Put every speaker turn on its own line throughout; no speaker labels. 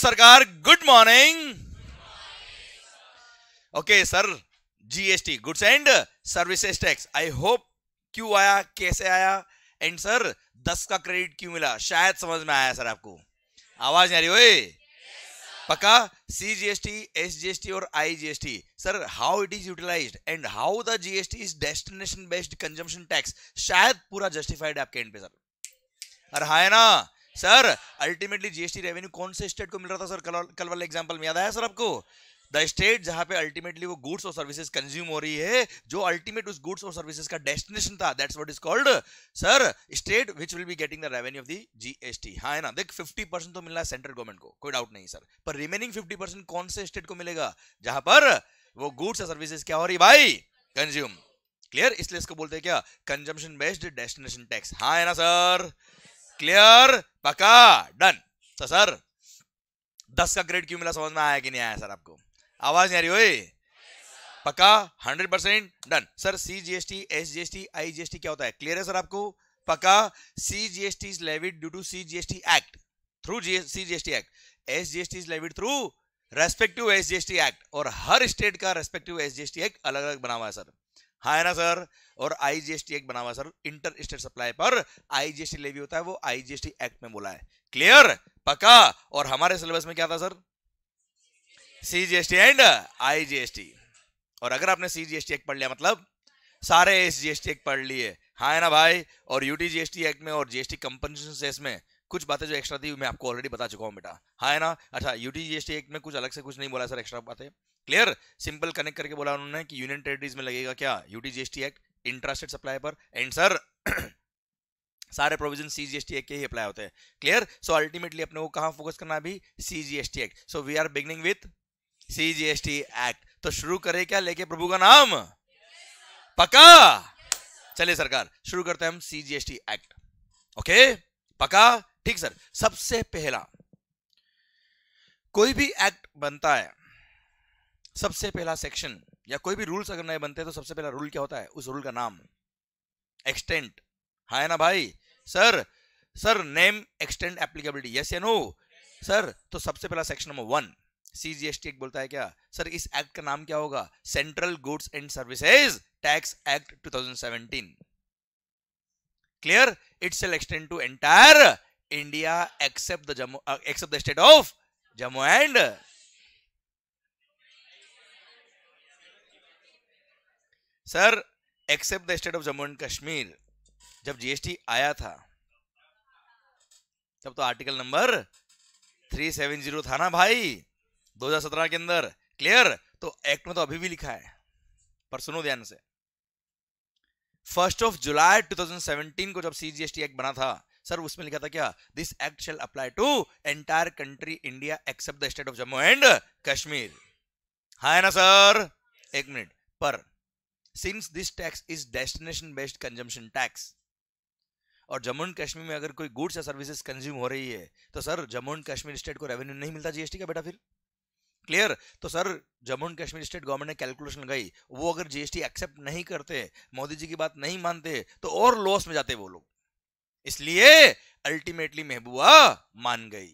सरकार good morning okay sir GST goods and services tax I hope क्यों आया कैसे आया एंड सर दस का क्रेडिट क्यों मिला शायद समझ में आया सर आपको आवाज नहीं आ रही हो पक्का C G S T S GST और I GST sir how it is utilize and how the GST is destination based consumption tax शायद पूरा जस्टिफाइड आपके एंड पे सर अरे हाँ ना सर अल्टीमेटली जीएसटी रेवेन्यू कौन से स्टेट को मिल रहा था सर कल, कल वाले एग्जाम्पल में याद आया सर आपको द स्टेट जहां पे अल्टीमेटली वो गुड्स और सर्विसेज कंज्यूम हो रही है जो अल्टीमेट उस गुड्स और सर्विसेज का डेस्टिनेशन था that's what is called sir state which will be getting the revenue of the GST हाँ है ना देख 50 परसेंट तो मिलना है सेंट्रल गवर्नमेंट को कोई डाउट नहीं सर पर रिमेनिंग 50 परसेंट कौन से स्टेट को मिलेगा जहां पर वो गुड्स और सर्विसेज क्या हो रही भाई कंज्यूम क्लियर इसलिए इसको बोलते हैं क्या कंजम्पन बेस्ड डेस्टिनेशन टैक्स हाँ है ना सर क्लियर yes. पक्का डन तो सर दस का ग्रेड क्यों मिला समझ में आया कि नहीं आया सर आपको आवाज नहीं आ रही हो पक्का hundred percent done sir C G S T S G S T I G S T क्या होता है क्लियर है सर आपको पक्का C G S T is levied due to C G S T act through C G S T act S G S T is levied through respective S G S T act और हर state का respective S G S T act अलग अलग बना हुआ है sir हाँ, है ना सर और आईजीएसटी एक्ट बना हुआ सर इंटर स्टेट सप्लाई पर आईजीएसटी लेवी होता है वो आईजीएसटी एक्ट में बोला है क्लियर पक्का और हमारे सिलेबस में क्या था सर सीजीएसटी एंड आईजीएसटी और अगर आपने सीजीएसटी एक्ट पढ़ लिया मतलब सारे एस एक्ट पढ़ लिए हाँ है ना भाई और यूटी जीएसटी एक्ट में और जीएसटी कंपनसेशन सेस में कुछ बातें जो एक्स्ट्रा थी मैं आपको ऑलरेडी बता चुका हूँ बेटा हाँ है ना अच्छा यूटी जीएसटी एक्ट में कुछ अलग से कुछ नहीं बोला सर एक्स्ट्रा बातें क्लियर सिंपल कनेक्ट करके बोला उन्होंने कि यूनियन टेरिटरीज में लगेगा क्या UT GST act intrastate supply पर एंड सर सारे provision C G S T act के ही अप्लाई होते हैं क्लियर सो अल्टीमेटली अपने को कहाँ फोकस करना है अभी C G S T act so we are beginning with C G S T act तो शुरू करें क्या लेके प्रभु का नाम yes, पका yes, चलिए सरकार शुरू करते हैं हम C G S T act okay पका ठीक सर सबसे पहला कोई भी एक्ट बनता है सबसे पहला सेक्शन या कोई भी रूल्स अगर नए बनते हैं तो सबसे पहला रूल क्या होता है उस रूल का नाम एक्सटेंट है हाँ ना भाई sir sir name extend applicability yes या नो सर तो सबसे पहला section number one CGST act बोलता है क्या सर इस एक्ट का नाम क्या होगा central goods and services tax act 2017 clear it's extend to entire India except the Jammu except the state of Jammu and sir except the state of Jammu and Kashmir जब GST आया था तब तो आर्टिकल नंबर 370 था ना भाई 2017 के अंदर क्लियर तो एक्ट में तो अभी भी लिखा है पर सुनो ध्यान से फर्स्ट ऑफ जुलाई 2017 को जब सीजीएसटी एक्ट बना था सर उसमें लिखा था क्या this act shall apply to entire country India except the state of Jammu and Kashmir हा है ना सर एक मिनट पर since this tax is destination based consumption tax और जम्मू एंड कश्मीर में अगर कोई गुड्स या सर्विसेज कंज्यूम हो रही है तो sir Jammu and Kashmir state को रेवेन्यू नहीं मिलता जीएसटी का बेटा फिर क्लियर तो sir Jammu and Kashmir state government ने कैलकुलेशन लगाई वो अगर जीएसटी एक्सेप्ट नहीं करते मोदी जी की बात नहीं मानते तो और लॉस में जाते वो लोग इसलिए अल्टीमेटली महबूबा मान गई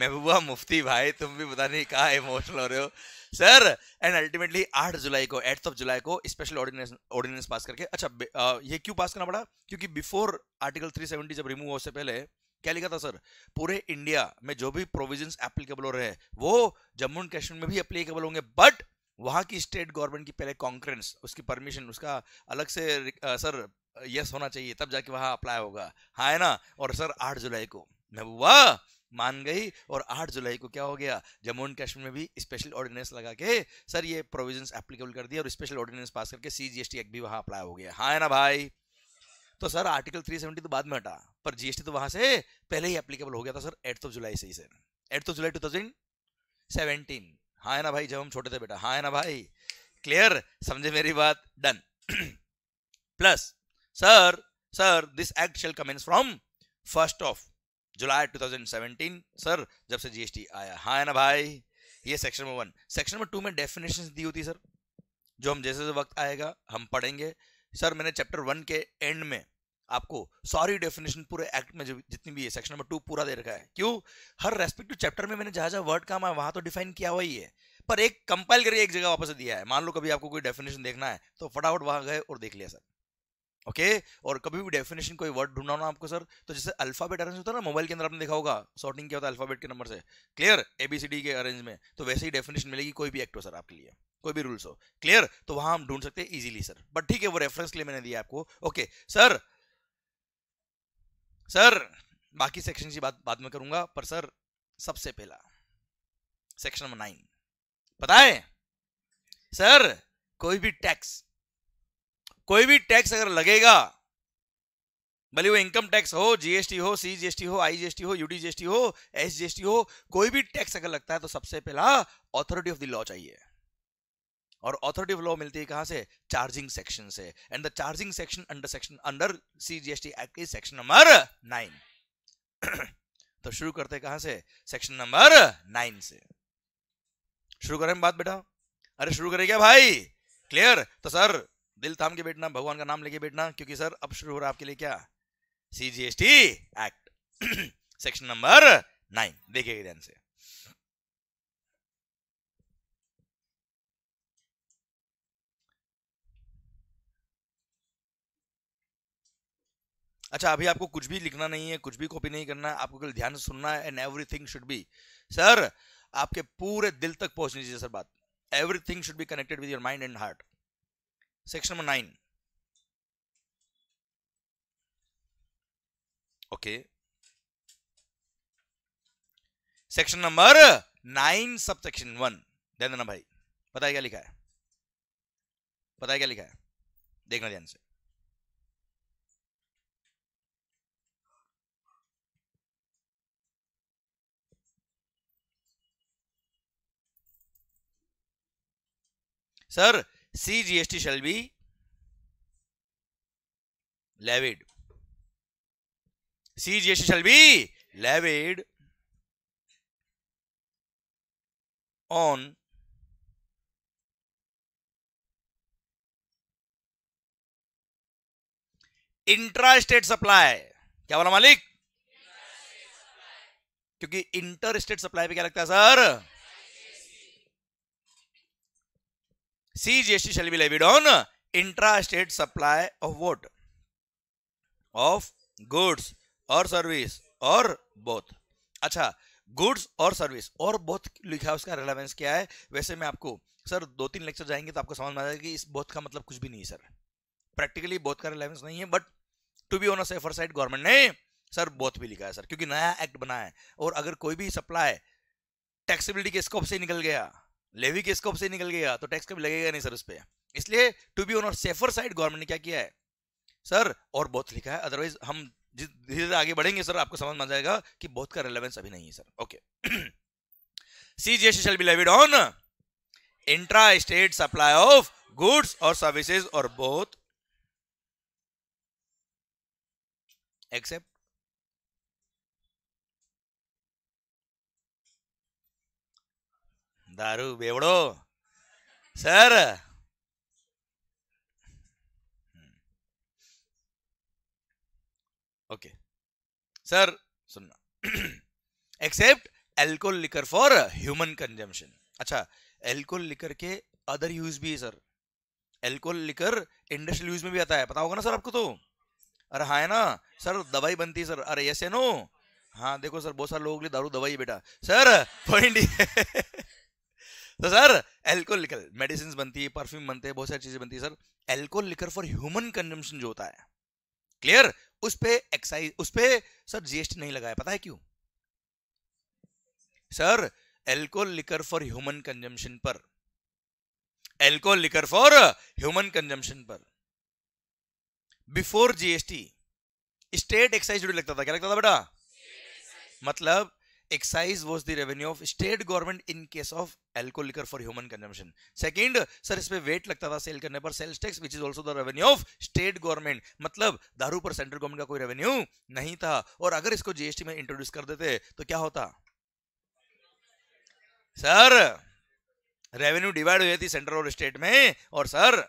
महबूबा मुफ्ती भाई तुम भी पता नहीं कहा इमोशनल हो रहे हो सर एंड अल्टीमेटली आठ जुलाई को एट्थ ऑफ जुलाई को स्पेशल ऑर्डिनेंस ऑर्डिनेंस पास करके अच्छा आ, ये क्यों पास करना पड़ा क्योंकि बिफोर आर्टिकल 370 जब रिमूव हो से पहले क्या लिखा था सर पूरे इंडिया में जो भी प्रोविजन एप्लीकेबल हो रहे हैं वो जम्मू एंड कश्मीर में भी अप्लीकेबल होंगे बट वहां की स्टेट गवर्नमेंट की पहले कॉन्क्रेंस उसकी परमिशन उसका अलग से आ, सर यस होना चाहिए तब जाके वहां अप्लाई होगा हाँ है ना और सर आठ जुलाई को नबुआ मान गई और 8 जुलाई को क्या हो गया जम्मू एंड कश्मीर में भी स्पेशल ऑर्डिनेंस लगा के सर ये प्रोविजंस एप्लीकेबल कर दिया और स्पेशल ऑर्डिनेंस पास करके C G S T act भी वहां अप्लाई हो गया हाँ है ना भाई तो सर आर्टिकल 370 तो बाद में हटा पर जीएसटी तो वहां से पहले ही एप्लीकेबल हो गया था सर एट्थ ऑफ जुलाई से ही sir eighth of July two thousand seventeen हाँ है ना भाई जब हम छोटे थे बेटा हाँ है ना भाई क्लियर समझे मेरी बात done plus sir sir this act shall commence from 1st of July 2017 sir जब से जीएसटी आया हाँ है ना भाई ये section number one section number two में डेफिनेशन दी होती सर जो हम जैसे जैसे वक्त आएगा हम पढ़ेंगे सर मैंने चैप्टर वन के एंड में आपको सॉरी डेफिनेशन पूरे एक्ट में जितनी भी है सेक्शन नंबर टू पूरा दे रखा है क्यों हर रेस्पेक्टिव चैप्टर में मैंने जहां जहां वर्ड काम है वहां तो डिफाइन किया हुआ ही है पर एक कंपाइल करके एक जगह वापस दिया है मान लो कभी आपको कोई डेफिनेशन देखना है तो फटाफट वहां गए और देख लिया सर ओके okay? और कभी भी डेफिनेशन कोई वर्ड ढूंढना आपको सर तो जैसे अल्फाबेट अरेंज होता है ना मोबाइल के अंदर आपने देखा होगा सॉर्टिंग क्या होता है अल्फाबेट के नंबर से क्लियर एबीसीडी के अरेंज में तो वैसे ही डेफिनेशन मिलेगी कोई भी एक्ट हो सर आपके लिए कोई भी रूल्स हो क्लियर तो वहां हम ढूंढ सकते हैं इजिली सर बट ठीक है वो रेफरेंस के लिए मैंने दिया आपको ओके okay, सर सर बाकी सेक्शन की बात बाद में करूंगा पर सर सबसे पहला सेक्शन नंबर नाइन बताए सर कोई भी टैक्स कोई भी टैक्स अगर लगेगा भले वो इनकम टैक्स हो जीएसटी हो सी जीएसटी हो आई जीएसटी हो यूडी जीएसटी हो एस जीएसटी हो कोई भी टैक्स अगर लगता है तो सबसे पहला ऑथोरिटी ऑफ द लॉ चाहिए और ऑथोरिटी ऑफ लॉ मिलती है कहां से चार्जिंग सेक्शन से and the charging section under section under C GST act is section number nine तो शुरू करते कहां से सेक्शन नंबर नाइन से शुरू करें बात बेटा अरे शुरू करें क्या भाई क्लियर तो सर दिल थाम के बैठना भगवान का नाम लेके बैठना क्योंकि सर अब शुरू हो रहा है आपके लिए क्या CGST act section number nine देखिए ध्यान से अच्छा अभी आपको कुछ भी लिखना नहीं है कुछ भी कॉपी नहीं करना है आपको कल ध्यान से सुनना है and everything should be sir आपके पूरे दिल तक पहुंचनी चाहिए सर बात everything should be connected with your mind and heart section number nine okay section number nine sub section one ध्यान देना भाई पता है क्या लिखा है पता है क्या लिखा है देखना ध्यान से sir CGST shall be levied. CGST shall be levied on intra state supply क्या बोला मालिक क्योंकि इंटर स्टेट सप्लाई पे क्या लगता है sir CGST shall be levied on intra-state supply of what? Of goods or service or both. अच्छा goods और सर्विस और बहुत लिखा है उसका रिलेवेंस क्या है वैसे मैं आपको सर दो तीन लेक्चर जाएंगे तो आपको समझ में आ जाएगा कि इस बहुत का मतलब कुछ भी नहीं सर प्रैक्टिकली बहुत का रिलेवेंस नहीं है but to be on a safer side government ने सर बहुत भी लिखा है सर क्योंकि नया एक्ट बना है और अगर कोई भी सप्लाई टैक्सीबिलिटी के स्कोप से निकल गया लेवी के स्कोप से निकल गया तो टैक्स कभी लगेगा नहीं सर उस पर इसलिए टू बी ऑन और सेफर साइड गवर्नमेंट ने क्या किया है सर और बहुत लिखा है अदरवाइज हम धीरे धीरे आगे बढ़ेंगे सर आपको समझ में आ जाएगा कि बहुत का रिलेवेंस अभी नहीं है sir okay C S shall be levied on intra state supply of goods और सर्विसेज और बोथ एक्सेप्ट दारू बेवड़ो सर हम्म। ओके सर सुनना except alcohol liquor for human consumption अच्छा एल्कोहल लिकर के अदर यूज भी है sir alcohol liquor industrial use में भी आता है पता होगा ना सर आपको तो अरे हाँ है ना सर दवाई बनती है सर अरे यस है नो हाँ देखो सर बहुत सारे लोगों के लिए दारू दवाई बेटा सर पॉइंट तो सर एल्कोहल लिकर मेडिसिन बनती है परफ्यूम बनते हैं बहुत सारी चीजें बनती है sir alcohol liquor for human consumption जो होता है क्लियर उस पर एक्साइज उस पर सर जीएसटी नहीं लगाया पता है क्यों sir alcohol liquor for human consumption पर alcohol liquor for human consumption पर बिफोर जीएसटी स्टेट एक्साइज जुड़े लगता था क्या लगता था बेटा मतलब excise was the revenue of state government in case of alcohol liquor for human consumption second sir इस पर वेट लगता था सेल करने पर sales tax which is also the revenue of state government मतलब दारू पर सेंट्रल गवर्नमेंट का कोई रेवेन्यू नहीं था और अगर इसको जीएसटी में इंट्रोड्यूस कर देते तो क्या होता सर रेवेन्यू डिवाइड हुई थी सेंट्रल और स्टेट में और sir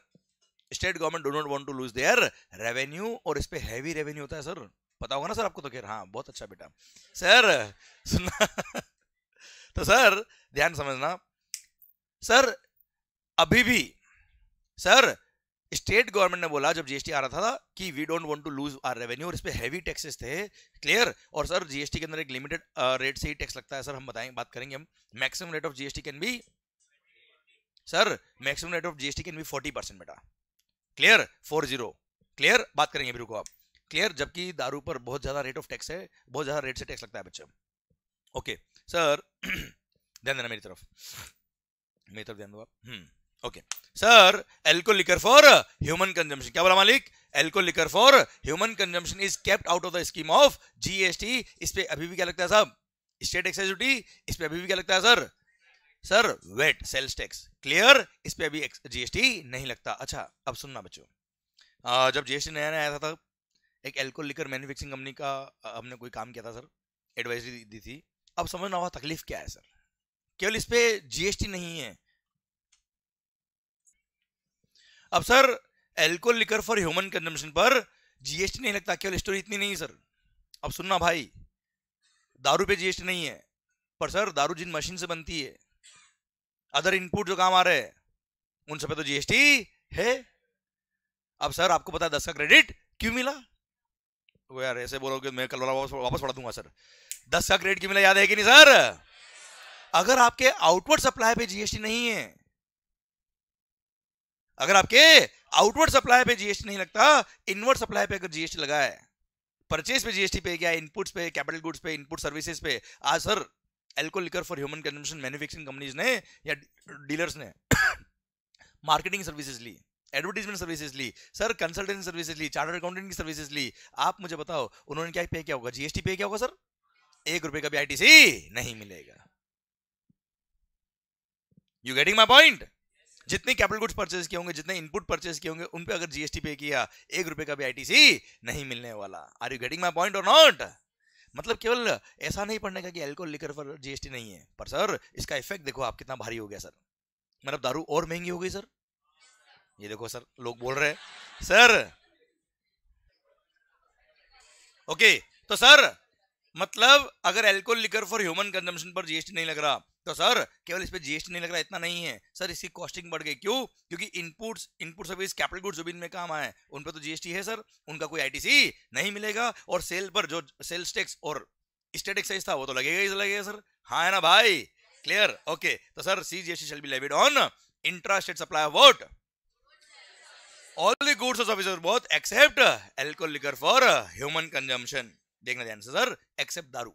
state government do not want to lose their revenue और इस पर हैवी रेवेन्यू होता है सर पता होगा ना सर आपको तो खेर हाँ बहुत अच्छा बेटा सर सुनना तो सर ध्यान समझना सर अभी भी सर स्टेट गवर्नमेंट ने बोला जब जीएसटी आ रहा था कि we don't want to lose our revenue और इस पर हैवी टैक्सेस थे क्लियर और सर जीएसटी के अंदर एक लिमिटेड रेट से ही टैक्स लगता है सर हम बताएंगे बात करेंगे हम maximum rate of GST can be sir maximum rate of GST can be forty बेटा क्लियर फोर क्लियर बात करेंगे अभी रुको आप क्लियर जबकि दारू पर बहुत ज़्यादा रेट ऑफ टैक्स है बहुत ज़्यादा रेट से टैक्स लगता है बच्चे ओके सर ध्यान देना मेरी तरफ मेरी तरफ ध्यान दो आप okay sir alcohol liquor for human consumption क्या बोला मालिक alcohol liquor for human consumption is kept out of the scheme of GST इस पर अभी भी क्या लगता है साहब स्टेट एक्साइज ड्यूटी इस पर अभी भी क्या लगता है sir sir VAT sales tax clear इस पर अभी जीएसटी नहीं लगता अच्छा अब सुनना बच्चों जब जीएसटी नया नया आया था तब एक एल्कोहल लिकर मैन्युफैक्चरिंग कंपनी का हमने कोई काम किया था सर एडवाइजरी दी थी अब समझ ना हुआ तकलीफ क्या है सर केवल इस पर जीएसटी नहीं है अब sir alcohol liquor for human consumption पर जीएसटी नहीं लगता केवल स्टोरी इतनी नहीं सर अब सुनना भाई दारू पे जीएसटी नहीं है पर सर दारू जिन मशीन से बनती है अदर इनपुट जो काम आ रहे हैं उन सब पे तो जीएसटी है अब सर आपको पता है दस का क्रेडिट क्यों मिला वो यार ऐसे बोलोगे मैं कल वापस वापस पढ़ा दूंगा सर दस का क्रेडिट की मिला याद है कि नहीं सर अगर आपके आउटवर्ड सप्लाई पे जीएसटी नहीं है अगर आपके आउटवर्ड सप्लाई पे जीएसटी नहीं लगता इनवर्ड सप्लाई पे अगर जीएसटी लगा है परचेज पे जीएसटी पे क्या इनपुट्स पे कैपिटल गुड्स पे इनपुट सर्विसेज पे आज sir alcohol liquor for human consumption manufacturing companies ने या डीलर्स ने मार्केटिंग सर्विसेज ली एडवर्टीजमेंट सर्विसेज ली सर कंसल्टेंट सर्विसेज ली चार्टर्ड अकाउंटेंट की सर्विसेज ली आप मुझे बताओ उन्होंने क्या पे किया होगा जीएसटी पे किया होगा सर एक रुपए का भी सी नहीं मिलेगा यू गेटिंग माई पॉइंट जितने कैपिटल गुड्स परचेज किए होंगे जितने इनपुट परचेज किए होंगे उन पे अगर जीएसटी पे किया एक रुपए का भी आईटीसी नहीं मिलने वाला are you getting my point और नॉट मतलब केवल ऐसा नहीं पढ़ने का कि एल्कोहल लिकर पर जीएसटी नहीं है पर सर इसका इफेक्ट देखो आप कितना भारी हो गया सर मतलब दारू और महंगी हो गई सर ये देखो सर लोग बोल रहे हैं सर ओके तो सर मतलब अगर alcohol liquor for human consumption पर जीएसटी नहीं लग रहा तो सर केवल इस पर जीएसटी नहीं लग रहा इतना नहीं है सर इसकी कॉस्टिंग बढ़ गई क्यों क्योंकि inputs input service capital goods जुबिन में काम आए उन पर तो जीएसटी है सर उनका कोई आईटीसी नहीं मिलेगा और सेल पर जो सेल्स टैक्स और स्टेट एक्साइज था वो तो लगेगा ही लगेगा सर हाँ है ना भाई क्लियर ओके तो sir C GST shall be levied on intra state supply of what all goods of officer बहुत except alcohol liquor for human consumption देखना ध्यान से सर एक्सेप्ट दारू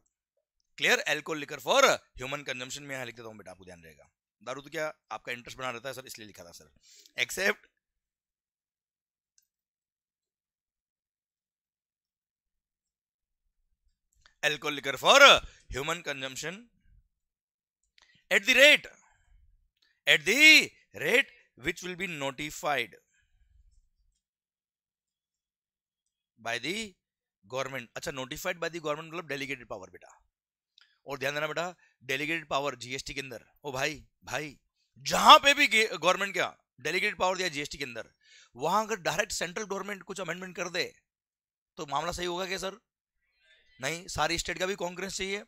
clear alcohol liquor for human consumption में यहां लिख देता हूं बेटा आपको ध्यान रहेगा दारू तो क्या आपका इंटरेस्ट बना रहता है सर इसलिए लिखा था sir except alcohol liquor for human consumption at the rate at the rate which will be notified by the government अच्छा नोटिफाइड बाय दी गवर्नमेंट मतलब डेलीगेटेड पावर बेटा और ध्यान देना बेटा डेलीगेटेड पावर जीएसटी के अंदर ओ भाई भाई जहां पे भी गवर्नमेंट क्या डेलीगेटेड पावर दिया जीएसटी के अंदर वहां अगर डायरेक्ट सेंट्रल गवर्नमेंट कुछ अमेंडमेंट कर दे तो मामला सही होगा क्या सर नहीं सारी स्टेट का भी कांग्रेस चाहिए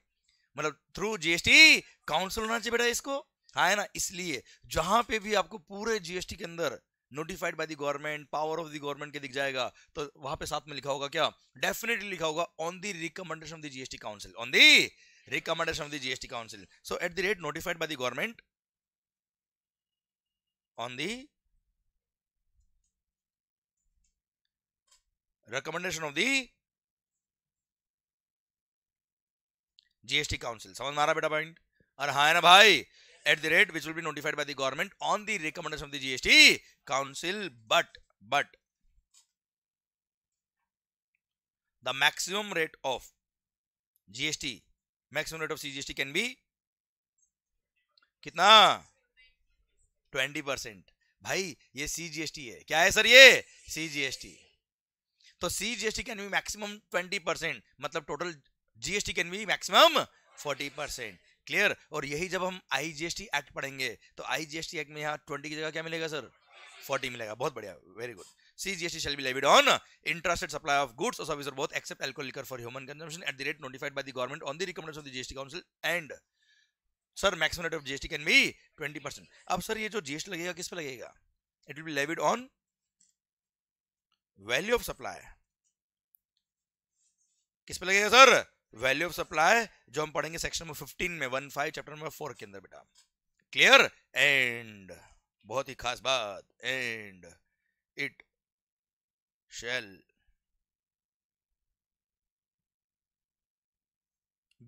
मतलब थ्रू जीएसटी काउंसिल होना चाहिए बेटा इसको हाँ है ना इसलिए जहां पे भी आपको पूरे जीएसटी के अंदर notified by the government power of the government के दिख जाएगा तो वहां पे साथ में लिखा होगा क्या डेफिनेटली लिखा होगा on the recommendation of the GST council on the recommendation of the GST council so at the rate notified by the government on the recommendation of the GST council समझ मारा बेटा पॉइंट अरे हाँ ना भाई at the rate which will be notified by the government on the recommendation of the GST Council. But, but the maximum rate of GST, maximum rate of CGST can be कितना 20 percent भाई ये CGST है क्या है sir ये CGST तो CGST can be maximum 20 percent मतलब total GST can be maximum 40 percent clear और यही जब हम I G S T act पढ़ेंगे तो I G S T act में यहाँ ट्वेंटी की जगह क्या मिलेगा सर फोर्टी मिलेगा बहुत बढ़िया very good C G S T shall be levied on intrastate supply of goods और service both except alcohol liquor for human consumption at the rate notified by the government on the recommendation of the GST council and sir maximum rate of GST can be twenty percent अब sir ये जो GST लगेगा किस पे लगेगा it will be levied on value of supply किस पे लगेगा सर वैल्यू ऑफ सप्लाई जो हम पढ़ेंगे सेक्शन नंबर 15 में फाइव चैप्टर नंबर फोर के अंदर बेटा क्लियर एंड बहुत ही खास बात and it shall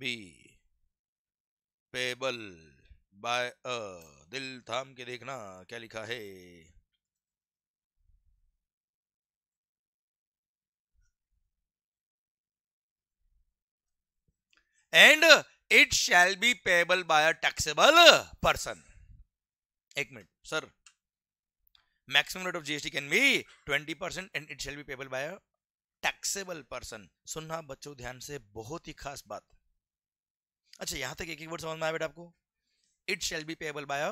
be payable by a दिल थाम के देखना क्या लिखा है and it shall be payable by a taxable person एक minute sir maximum rate of GST can be twenty percent and it shall be payable by a taxable person सुनना बच्चों ध्यान से बहुत ही खास बात अच्छा यहां तक एक एक वर्ड समझ में आया बेटा आपको it shall be payable by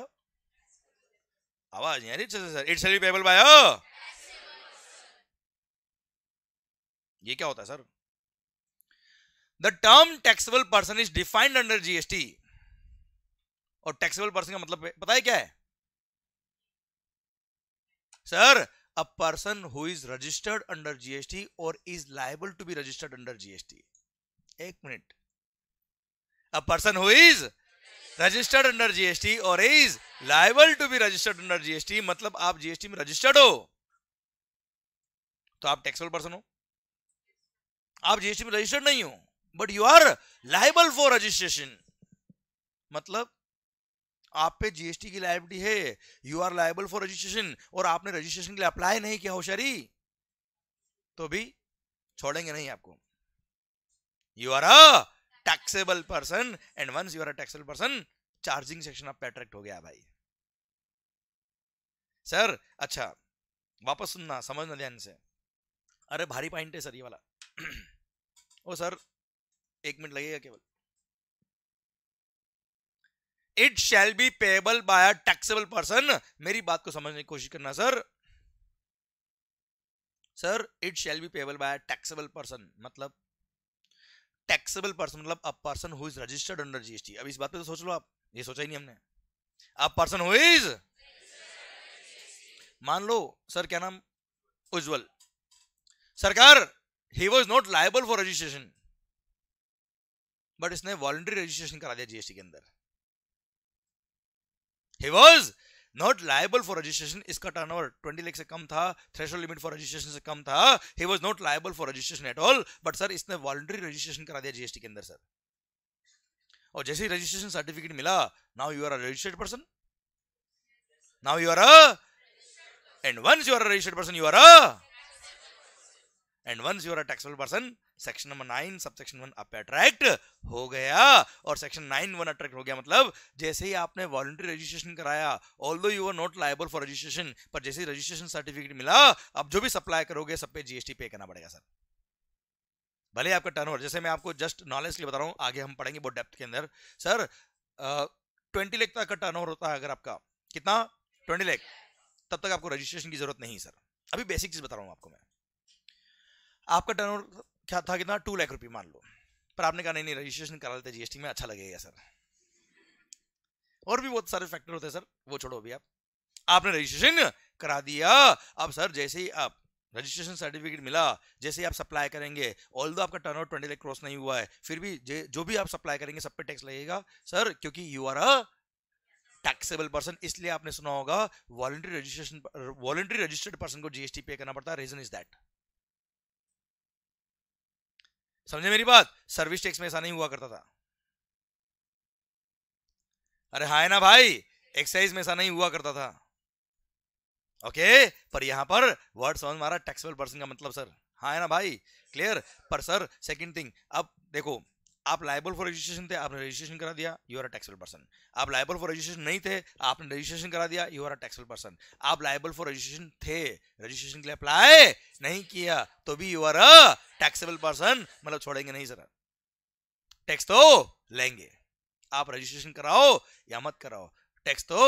आवाज नहीं sir it shall be payable by ये क्या होता है sir the term taxable person is defined under gst और टैक्सेबल पर्सन का मतलब पता है क्या है sir a person who is registered under GST और is liable to be registered under GST एक minute a person who is registered under GST और is liable to be registered under GST मतलब आप जीएसटी में registered हो तो आप taxable person हो आप जीएसटी में रजिस्टर्ड नहीं हो but you are liable for registration मतलब आप पे जीएसटी की लाइबिलिटी है you are liable for registration और आपने रजिस्ट्रेशन के लिए अप्लाई नहीं किया होशियारी तो भी छोड़ेंगे नहीं आपको you are a taxable person and once you are a taxable person charging section आप पे अट्रैक्ट हो गया भाई सर अच्छा वापस सुनना समझना ध्यान से अरे भारी पॉइंट है सर ये वाला ओ सर एक मिनट लगेगा केवल it shall be payable by a taxable person मेरी बात को समझने की कोशिश करना sir sir it shall be payable by taxable person मतलब टैक्सेबल पर्सन मतलब a person who is registered under GST अब इस बात पे तो सोच लो आप ये सोचा ही नहीं हमने अ पर्सन हु इज मान लो सर क्या नाम Ujjwal Sarkar he was not liable for registration but इसने वॉलंट्री रजिस्ट्रेशन करा दिया जीएसटी के अंदर he was not liable for registration इसका टर्न ओवर ट्वेंटी लेख से कम था थ्रेशोल्ड लिमिट फॉर रजिस्ट्रेशन से कम था he was not liable for registration at all but sir इसने वॉलंट्री रजिस्ट्रेशन करा दिया जीएसटी के अंदर सर और जैसे ही रजिस्ट्रेशन सर्टिफिकेट मिला now you are a registered person now you are a and once you are a registered person you are a and once you are a taxable person section number nine sub section one आप attract हो गया और section nine one attract हो गया मतलब जैसे ही आपने वॉलंटरी रजिस्ट्रेशन कराया although you are not liable for registration पर जैसे ही रजिस्ट्रेशन सर्टिफिकेट मिला अब जो भी सप्लाई करोगे सब पे जीएसटी पे करना पड़ेगा सर भले आपका टर्न जैसे मैं आपको जस्ट नॉलेज के लिए बता रहा हूँ आगे हम पढ़ेंगे बहुत डेप्थ के अंदर सर ट्वेंटी लेख तक का टर्न होता है अगर आपका कितना ट्वेंटी लेख तब तक आपको रजिस्ट्रेशन की जरूरत नहीं सर अभी बेसिक चीज बता रहा हूँ आपको मैं आपका टर्नओवर क्या था कितना टू लाख रुपये मान लो पर आपने कहा नहीं नहीं रजिस्ट्रेशन करा लेते जीएसटी में अच्छा लगेगा सर और भी बहुत सारे फैक्टर होते हैं सर वो छोड़ो अभी आप आपने रजिस्ट्रेशन करा दिया अब सर जैसे ही आप रजिस्ट्रेशन सर्टिफिकेट मिला जैसे ही आप सप्लाई करेंगे ऑल दो आपका turnover twenty lakh cross नहीं हुआ है फिर भी जो भी आप सप्लाई करेंगे सब पे टैक्स लगेगा सर क्योंकि you are a taxable person इसलिए आपने सुना होगा voluntary registration voluntary registered person को जीएसटी पे करना पड़ता है रीजन इज दैट समझे मेरी बात सर्विस टैक्स में ऐसा नहीं हुआ करता था अरे हाय ना भाई एक्साइज में ऐसा नहीं हुआ करता था ओके पर यहां पर वर्ड समझ मारा टैक्सेबल पर्सन का मतलब सर हाँ है ना भाई क्लियर पर सर सेकंड थिंग अब देखो आप लाइबल फॉर रजिस्ट्रेशन थे आपने रजिस्ट्रेशन करा दिया you are a taxable person आप लाइबल फॉर रजिस्ट्रेशन नहीं थे आपने रजिस्ट्रेशन करा दिया you are a taxable person आप लाइबल फॉर रजिस्ट्रेशन थे रजिस्ट्रेशन के लिए अप्लाई नहीं किया तो भी you are a taxable person मतलब छोड़ेंगे नहीं सर टैक्स तो लेंगे आप रजिस्ट्रेशन कराओ या मत कराओ टैक्स तो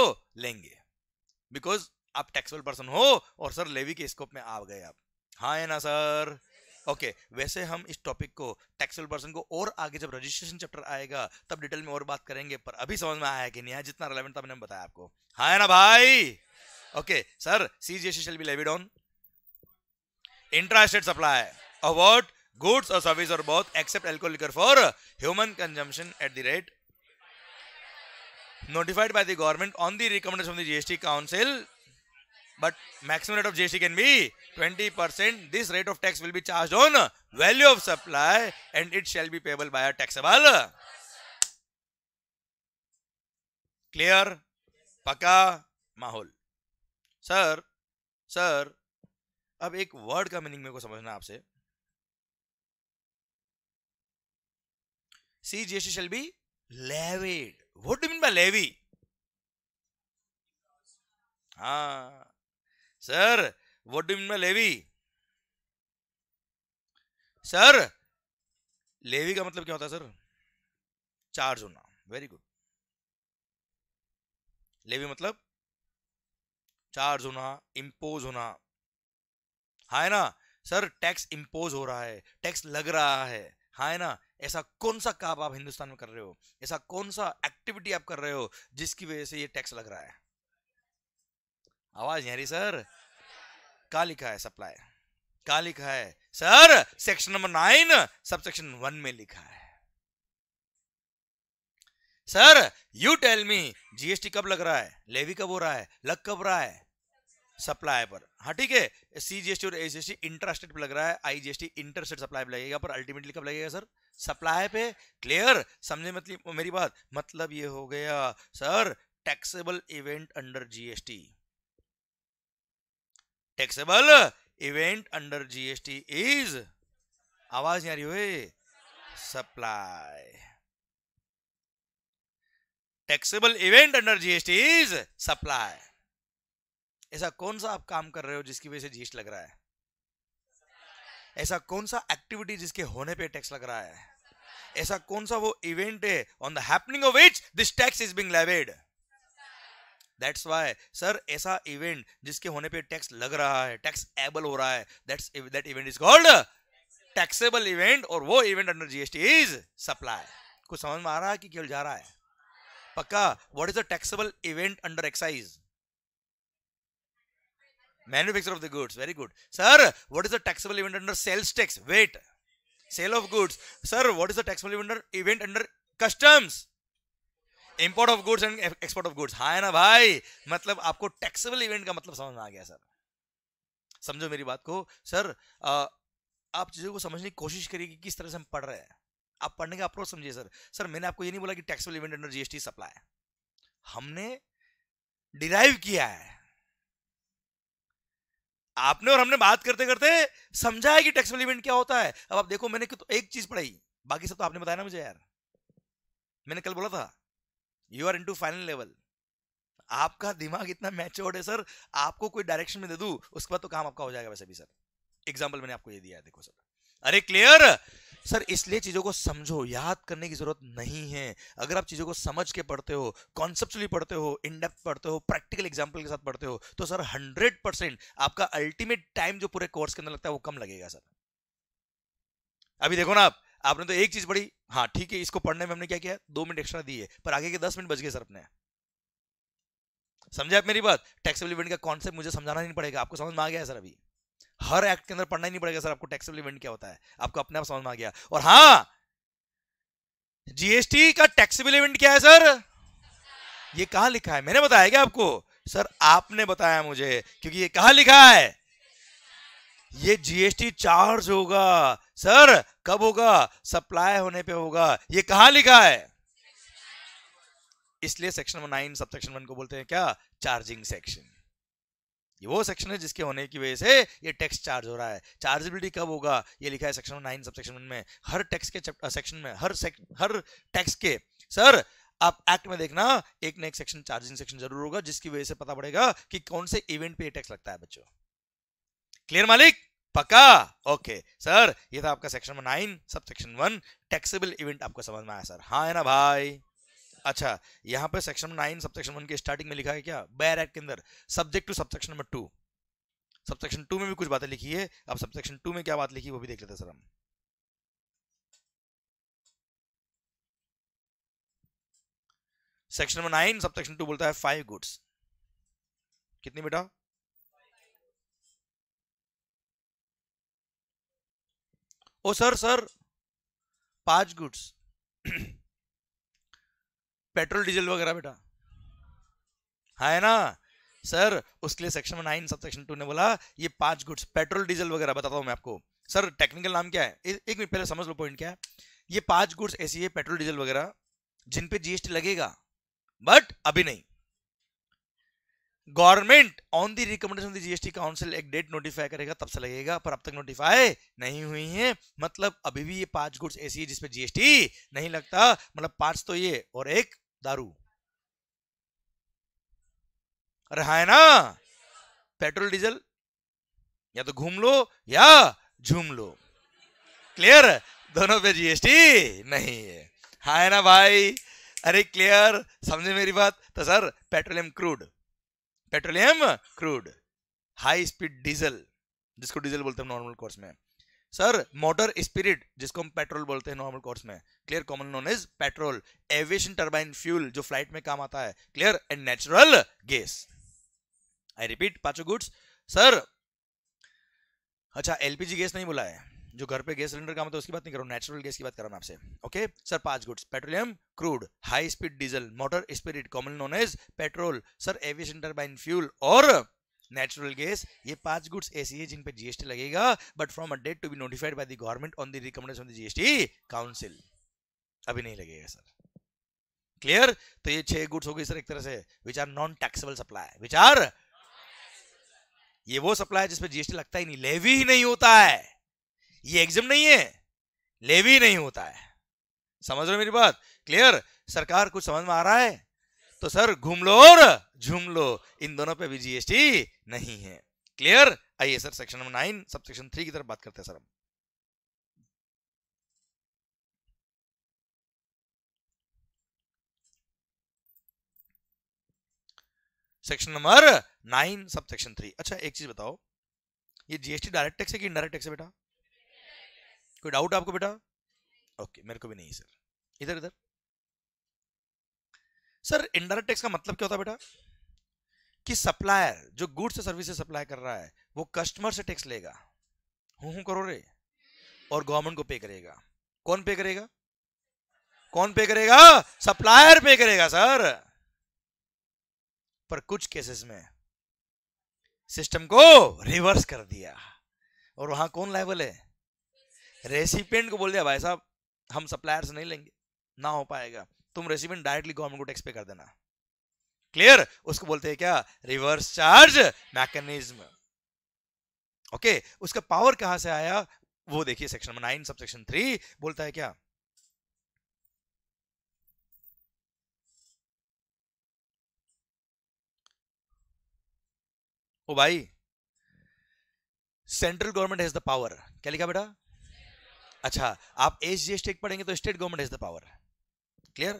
लेंगे बिकॉज आप टैक्सेबल पर्सन हो और सर लेवी के स्कोप में आ गए आप हाँ है ना सर ओके okay, वैसे हम इस टॉपिक को टैक्सेबल पर्सन को और आगे जब रजिस्ट्रेशन चैप्टर आएगा तब डिटेल में और बात करेंगे पर अभी समझ में आया कि नहीं जितना रिलेवेंट था मैंने बताया आपको हाँ है ना भाई okay sir C G S be levied on intrastate supply award goods और सर्विस और both except alcohol liquor for human consumption at the rate notified by the government on the recommendation of the GST council but maximum rate of GST can be 20%. This rate of tax will be charged on value of supply and it shall be payable by a taxable. Clear? Paka? Mahol. Sir, sir, अब एक word का meaning मेरे को समझना आपसे C GST shall be levied what do mean by levy हाँ sir what do you mean sir levy का मतलब क्या होता है सर चार्ज होना वेरी गुड लेवी मतलब चार्ज होना इंपोज होना हा है ना सर टैक्स इंपोज हो रहा है टैक्स लग रहा है हा है ना ऐसा कौन सा काम आप हिंदुस्तान में कर रहे हो ऐसा कौन सा एक्टिविटी आप कर रहे हो जिसकी वजह से ये टैक्स लग रहा है आवाज नहीं आ रही सर का लिखा है सप्लाई का लिखा है sir section number nine sub section one में लिखा है sir you tell me GST कब लग रहा है लेवी कब हो रहा है लग कब रहा है सप्लाई पर हाँ ठीक है सी टी और एसजीएसटी इंटरस्टेट पर लग रहा है आई जीएसटी इंटरस्टेट सप्लाई पर लगेगा पर अल्टीमेटली कब लगेगा सर सप्लाई पे क्लियर समझे मतलब मेरी बात मतलब ये हो गया sir taxable event under GST taxable event under GST is आवाज नहीं रही हुई supply taxable event under GST is supply ऐसा कौन सा आप काम कर रहे हो जिसकी वजह से जीएसटी लग रहा है ऐसा कौन सा एक्टिविटी जिसके होने पे टैक्स लग रहा है ऐसा कौन सा वो इवेंट है on the happening of which this tax is being levied that's why sir ऐसा इवेंट जिसके होने पे टैक्स लग रहा है टैक्स एबल हो रहा है that's that event is called taxable event और वो event under GST is supply कुछ समझ में आ रहा है कि क्यों जा रहा है पक्का what is the taxable event under excise manufacture of the goods very good sir what is the taxable event under sales tax VAT sale of goods sir what is the taxable event under customs import of goods and export of goods हाँ ना भाई मतलब आपको taxable event का मतलब समझ में आ गया सर समझो मेरी बात को सर आ, आप चीज़ों को समझने की कोशिश करिए कि किस तरह से हम पढ़ रहे हैं आप पढ़ने का अप्रोच समझिए सर सर मैंने आपको ये नहीं बोला कि taxable event under GST supply हमने डिराइव किया है आपने और हमने बात करते करते समझा है कि टैक्सेबल इवेंट क्या होता है अब आप देखो मैंने तो एक चीज पढ़ाई बाकी सब तो आपने बताया ना मुझे यार मैंने कल बोला था you are into final level आपका दिमाग इतना मैच्योर्ड है सर आपको कोई डायरेक्शन में दे दू उसके बाद तो काम आपका हो जाएगा वैसे भी सर एग्जाम्पल मैंने आपको ये दिया है देखो सर अरे क्लियर सर इसलिए चीजों को समझो याद करने की जरूरत नहीं है अगर आप चीजों को समझ के पढ़ते हो कॉन्सेप्चुअली पढ़ते हो इनडेप्थ पढ़ते हो प्रैक्टिकल एग्जाम्पल के साथ पढ़ते हो तो सर हंड्रेड परसेंट आपका अल्टीमेट टाइम जो पूरे कोर्स के अंदर लगता है वो कम लगेगा सर अभी देखो ना आप आपने तो एक चीज पढ़ी हाँ ठीक है इसको पढ़ने में हमने क्या किया दो मिनट एक्स्ट्रा दिए पर आगे के दस मिनट बच गए सर अपने समझे आप मेरी बात टैक्सेबल इवेंट का कॉन्सेप्ट मुझे समझाना नहीं पड़ेगा आपको समझ में आ गया है सर अभी हर एक्ट के अंदर पढ़ना ही नहीं पड़ेगा सर आपको टैक्सेबल इवेंट क्या होता है आपको अपने आप समझ में आ गया और हाँ जीएसटी का टैक्सेबल इवेंट क्या है सर ये कहा लिखा है मैंने बताया क्या आपको सर आपने बताया मुझे क्योंकि ये कहा लिखा है ये जीएसटी चार्ज होगा सर कब होगा सप्लाई होने पे होगा ये कहा लिखा है इसलिए section nine sub section one को बोलते हैं क्या चार्जिंग सेक्शन ये वो सेक्शन है जिसके होने की वजह से ये टैक्स चार्ज हो रहा है चार्जेबिलिटी कब होगा ये लिखा है section nine sub section one में हर टैक्स के सेक्शन में हर सेक्शन हर टैक्स के सर आप एक्ट में देखना एक ना एक सेक्शन चार्जिंग सेक्शन जरूर होगा जिसकी वजह से पता पड़ेगा कि कौन से इवेंट पे टैक्स लगता है बच्चों क्लियर मालिक पक्का ओके सर ये था आपका section nine sub section one taxable event आपको समझ में आया सर हाँ है ना भाई अच्छा यहाँ पे section nine sub section one के स्टार्टिंग में लिखा है क्या बैर एक्ट के अंदर subject to sub section number two sub section two में भी कुछ बातें लिखी है अब सब सेक्शन टू में क्या बात लिखी है वो भी देख लेते सर हम सेक्शन नंबर नाइन सब सेक्शन टू बोलता है फाइव गुड्स कितनी बेटा ओ सर सर पांच गुड्स पेट्रोल डीजल वगैरह बेटा हाँ, है ना सर उसके लिए सेक्शन नाइन सब सेक्शन टू ने बोला ये पांच गुड्स पेट्रोल डीजल वगैरह बताता हूं मैं आपको सर टेक्निकल नाम क्या है ए, एक मिनट पहले समझ लो पॉइंट क्या है ये पांच गुड्स ऐसी है पेट्रोल डीजल वगैरह जिन पे जीएसटी लगेगा बट अभी नहीं government on the recommendation the GST council एक डेट नोटिफाई करेगा तब से लगेगा पर अब तक नोटिफाई नहीं हुई है मतलब अभी भी ये पांच गुड्स ऐसी है जिसपे जीएसटी नहीं लगता मतलब पांच तो ये और एक दारू अरे हाँ है ना पेट्रोल डीजल या तो घूम लो या झूम लो क्लियर दोनों पे जीएसटी नहीं है हाँ ना भाई अरे क्लियर समझे मेरी बात तो sir petroleum crude petroleum crude high speed diesel जिसको डीजल बोलते हैं नॉर्मल कोर्स में सर मोटर स्पिरिट जिसको हम पेट्रोल बोलते हैं नॉर्मल कोर्स में clear common known is petrol aviation turbine fuel जो फ्लाइट में काम आता है clear and natural gas I repeat पाचो गुड्स सर अच्छा एलपीजी गैस नहीं बोला है जो घर पे गैस सिलेंडर का मतलब उसकी बात नहीं करो नेचुरल गैस की बात कर रहा हूँ आपसे ओके सर पांच goods petroleum crude high speed diesel motor spirit common known as petrol sir aviation turbine fuel और नेचुरल गैस ये पांच गुड्स ऐसी है जिन पे जीएसटी लगेगा but from a date to be notified by the government on the recommendation of the GST council अभी नहीं लगेगा सर क्लियर तो ये छह गुड्स हो गए सर एक तरह से which are non taxable supply which are ये वो सप्लाई जिसपे जीएसटी लगता ही नहीं लेवी ही नहीं होता है ये एग्जिम नहीं है लेवी नहीं होता है समझ रहे मेरी बात क्लियर सरकार कुछ समझ में आ रहा है तो सर घूम लो और झूम लो इन दोनों पे भी जीएसटी नहीं है क्लियर आइए सर सेक्शन नंबर नाइन सब सेक्शन थ्री की तरफ बात करते हैं सर हम सेक्शन नंबर नाइन सब सेक्शन थ्री अच्छा एक चीज बताओ ये जीएसटी डायरेक्ट टैक्स है कि इनडायरेक्ट टैक्स है बेटा कोई डाउट आपको बेटा ओके मेरे को भी नहीं सर इधर इधर सर इनडायरेक्ट टैक्स का मतलब क्या होता है बेटा कि सप्लायर जो गुड्स और सर्विसेज सप्लाई कर रहा है वो कस्टमर से टैक्स लेगा हूं हूं करो रे और गवर्नमेंट को पे करेगा कौन पे करेगा कौन पे करेगा सप्लायर पे करेगा सर पर कुछ केसेस में सिस्टम को रिवर्स कर दिया और वहां कौन लाइबल है रेसिपेंट को बोल दिया भाई साहब हम सप्लायर से नहीं लेंगे ना हो पाएगा तुम रेसिपेंट डायरेक्टली गवर्नमेंट को टैक्स पे कर देना क्लियर उसको बोलते हैं क्या रिवर्स चार्ज मैकेनिज्म ओके उसका पावर कहां से आया वो देखिए सेक्शन नंबर नाइन सब सेक्शन थ्री बोलता है क्या ओ भाई central government has the power क्या लिखा बेटा अच्छा आप एस जी पढ़ेंगे तो state government is the power clear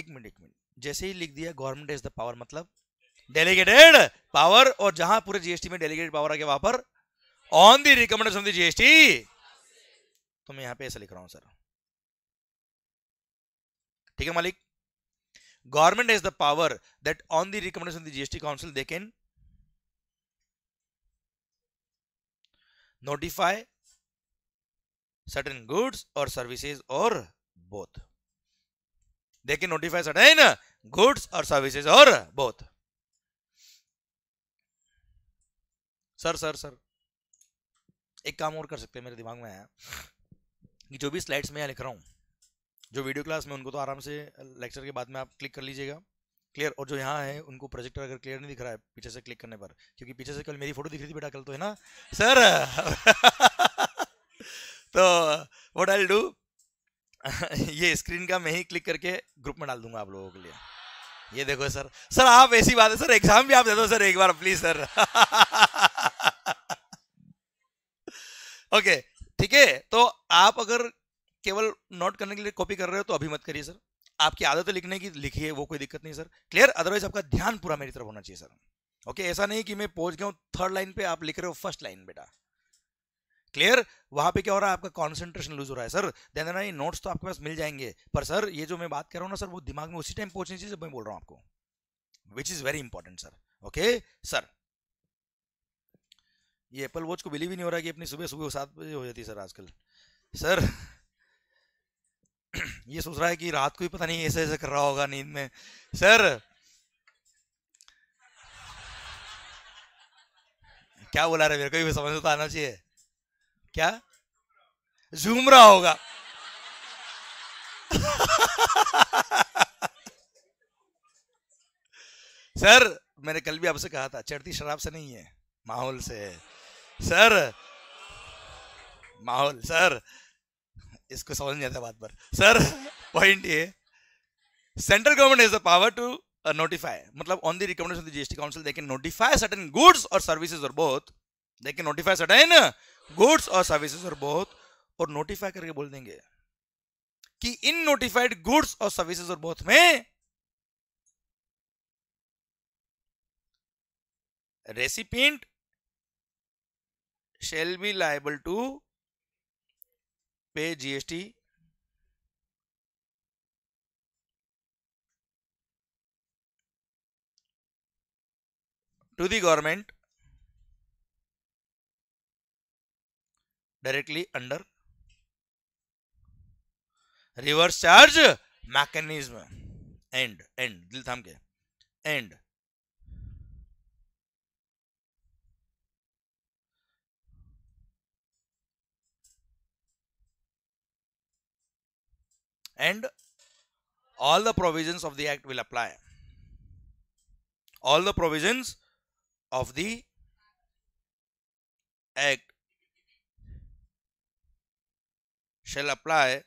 एक मिनट एक मिनट जैसे ही लिख दिया गवर्नमेंट इज द पावर मतलब डेलीगेटेड पावर और जहां पूरे जीएसटी में डेलीगेटेड पावर आ गया वहां पर on the recommendation of the GST तो मैं यहां पे ऐसा लिख रहा हूं सर ठीक है मालिक government is the power that on the recommendation of the GST council they can notify certain goods और सर्विसेज और both they can notify certain goods or services or sir sir sir एक काम और कर सकते हैं मेरे दिमाग में आया कि जो भी स्लाइड्स में लिख रहा हूँ जो वीडियो क्लास में उनको तो आराम से लेक्चर के बाद में आप क्लिक कर लीजिएगा क्लियर और जो यहाँ है उनको प्रोजेक्टर अगर क्लियर नहीं दिख रहा है पीछे से क्लिक करने पर क्योंकि पीछे से कल मेरी फोटो दिख रही थी बेटा कल तो है ना सर तो वट आई डू ये स्क्रीन का मैं ही क्लिक करके ग्रुप में डाल दूंगा आप लोगों के लिए ये देखो सर सर आप ऐसी बात है सर एग्जाम भी आप दे दो सर एक बार प्लीज सर ओके ठीक है तो आप अगर केवल नोट करने के लिए कॉपी कर रहे हो तो अभी मत करिए सर आपकी आदत लिखने की लिखिए वो कोई दिक्कत नहीं सर क्लियर अदरवाइज आपका ध्यान पूरा मेरी तरफ होना चाहिए सर ओके ऐसा नहीं कि मैं पहुंच गया हूँ थर्ड लाइन पे आप लिख रहे हो फर्स्ट लाइन बेटा क्लियर वहां पे क्या हो रहा है आपका कॉन्सेंट्रेशन लूज हो रहा है सर देन देना ये नोट्स तो आपके पास मिल जाएंगे पर सर ये जो मैं बात कर रहा हूँ ना सर वो दिमाग में उसी टाइम पहुंचनी चाहिए जब मैं बोल रहा हूँ आपको which is very important sir okay sir ये एप्पल वॉच को बिलीव ही नहीं हो रहा कि अपनी सुबह सुबह सात बजे हो जाती है सर आजकल सर ये सोच रहा है कि रात को ही पता नहीं ऐसे ऐसे कर रहा होगा नींद में सर क्या बोला रहे मेरे को भी समझ तो आना चाहिए क्या झूम रहा होगा सर मैंने कल भी आपसे कहा था चढ़ती शराब से नहीं है माहौल से है सर माहौल सर इसको समझ नहीं आता बात पर सर पॉइंट ये central government is the power to notify मतलब on the recommendation of GST council they can notify certain goods और सर्विसेज और both they can notify certain goods और सर्विसेज और बहुत और नोटिफाई करके बोल देंगे कि इन नोटिफाइड गुड्स और सर्विसेज और बहुत में recipient shall be liable to pay GST to the government directly under reverse charge mechanism end end dil tham ke end and all the provisions of the act will apply all the provisions of the act shall apply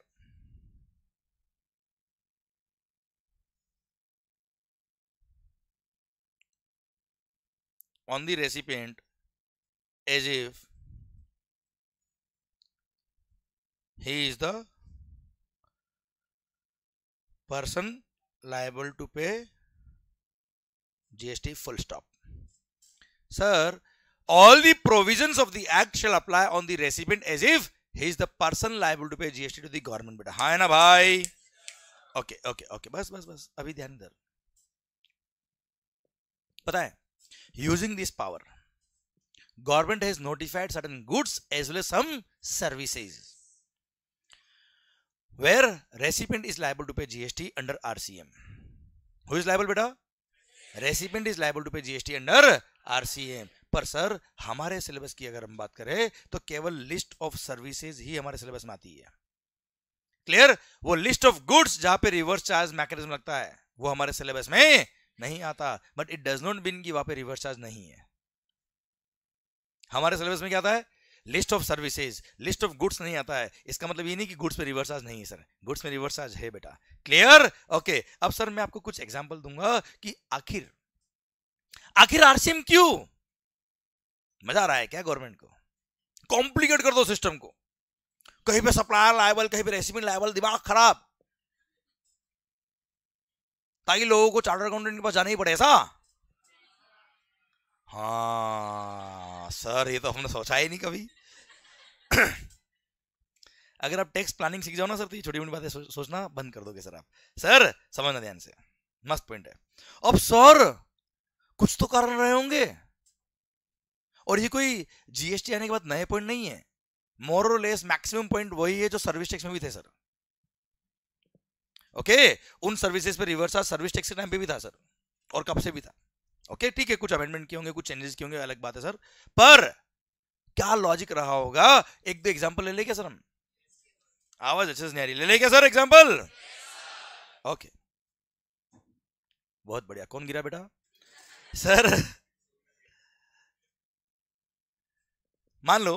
on the recipient as if he is the person liable to pay GST full stop. Sir, all the provisions of the act shall apply on the recipient as if he is the person liable to pay GST to the government बेटा हाँ है ना भाई okay okay okay बस बस बस अभी ध्यान इधर पता है using this power government has notified certain goods as well as some services where recipient is liable to pay gst under rcm who is liable beta recipient is liable to pay gst under rcm पर sir हमारे syllabus की अगर हम बात करें तो केवल list of services ही हमारे सिलेबस में आती है क्लियर वो लिस्ट ऑफ गुड्स जहां पे रिवर्स चार्ज मैकेनिज्म लगता है वो हमारे सिलेबस में नहीं आता but it does not been की वहां पर रिवर्स चार्ज नहीं है हमारे सिलेबस में क्या आता है list of services list of goods नहीं आता है इसका मतलब ये नहीं कि गुड्स में रिवर्स चार्ज नहीं है सर गुड्स में रिवर्स चार्ज है बेटा क्लियर ओके अब सर मैं आपको कुछ एग्जाम्पल दूंगा कि आखिर आखिर आरसीएम क्यों मजा आ रहा है क्या गवर्नमेंट को कॉम्प्लिकेट कर दो सिस्टम को कहीं पे सप्लायर लाइबल कहीं पे रेसिपी लाइबल दिमाग खराब ताकि लोगों को चार्टर अकाउंटेंट के पास जाना ही पड़े ऐसा हाँ सर ये तो हमने सोचा ही नहीं कभी अगर आप टैक्स प्लानिंग सीख जाओ ना सर तो ये छोटी मोटी बातें सो, सोचना बंद कर दोगे सर आप सर समझना ध्यान से मस्त पॉइंट है अब सर कुछ तो कारण रहे होंगे और ये कोई जीएसटी आने के बाद नए पॉइंट नहीं है मोर लेस मैक्सिमम पॉइंट वही है जो सर्विस टैक्स में भी थे सर ओके उन सर्विसेज पे रिवर्सल सर्विस टैक्स के टाइम पे भी था सर और कब से भी था ओके ठीक है कुछ अमेंडमेंट किए होंगे कुछ चेंजेस किए होंगे अलग बात है सर पर क्या लॉजिक रहा होगा एक दो एग्जाम्पल ले ले सर हम आवाज अच्छे से नहीं आ रही ले ले सर एग्जाम्पल ओके बहुत बढ़िया कौन गिरा बेटा सर मान लो